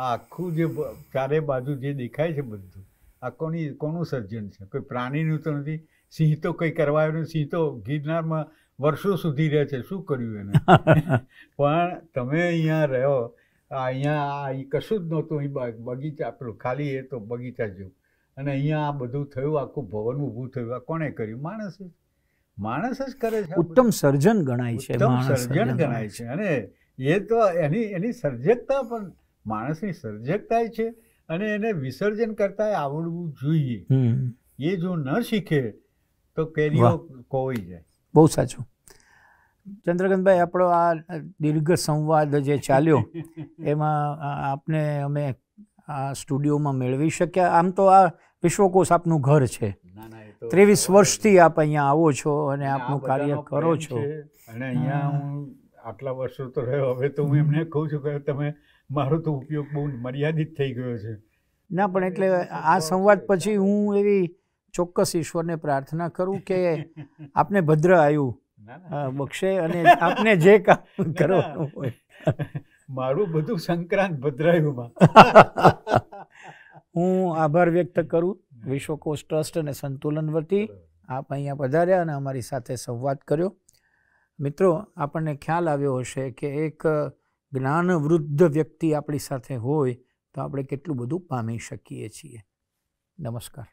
આ આખું જે ચારે બાજુ જે દેખાય છે બધું આ કોની કોનું સર્જન છે કોઈ પ્રાણીનું તો નથી સિંહ તો કંઈ કરવાયું સિંહ તો ગિરનારમાં વર્ષો સુધી રહે છે શું કર્યું એને પણ તમે અહીંયા રહ્યો અહીંયા કશું જ નહોતું અહીં બગીચા આપણું ખાલી એ તો બગીચા જેવું અને અહીંયા આ બધું થયું આખું ભવન ઊભું થયું આ કોણે કર્યું માણસે માણસ જ કરે છે ઉત્તમ સર્જન ગણાય છે ઉત્તમ સર્જન ગણાય છે અને એ તો એની એની સર્જકતા પણ માણસની સર્જકતા છે અને એને વિસર્જન કરતા આવડવું જોઈએ એ જો ન શીખે તો કેરીઓ કોવાઈ જાય બહુ સાચું ચંદ્રકાંતભાઈ આપણો આ દીર્ઘ સંવાદ જે ચાલ્યો એમાં આપને અમે આ સ્ટુડિયોમાં મેળવી શક્યા આમ તો આ વિશ્વકોશ આપનું ઘર છે ત્રેવીસ વર્ષથી આપ અહીંયા આવો છો અને આપનું કાર્ય કરો છો અને અહીંયા હું આટલા વર્ષો તો રહ્યો હવે તો હું એમને કહું છું કે તમે મારો તો ઉપયોગ બહુ મર્યાદિત થઈ ગયો છે ના પણ એટલે આ સંવાદ પછી હું એવી ચોક્કસ ઈશ્વરને પ્રાર્થના કરું કે આપને ભદ્ર આવ્યું બક્ષે અને આપને જે કામ કરવાનું હોય મારું બધું સંક્રાંત ભદ્રાયુમાં હું આભાર વ્યક્ત કરું વિશ્વકોશ ટ્રસ્ટ અને સંતુલન વતી આપ અહીંયા પધાર્યા અને અમારી સાથે સંવાદ કર્યો મિત્રો આપણને ખ્યાલ આવ્યો હશે કે એક જ્ઞાનવૃદ્ધ વ્યક્તિ આપણી સાથે હોય તો આપણે કેટલું બધું પામી શકીએ છીએ નમસ્કાર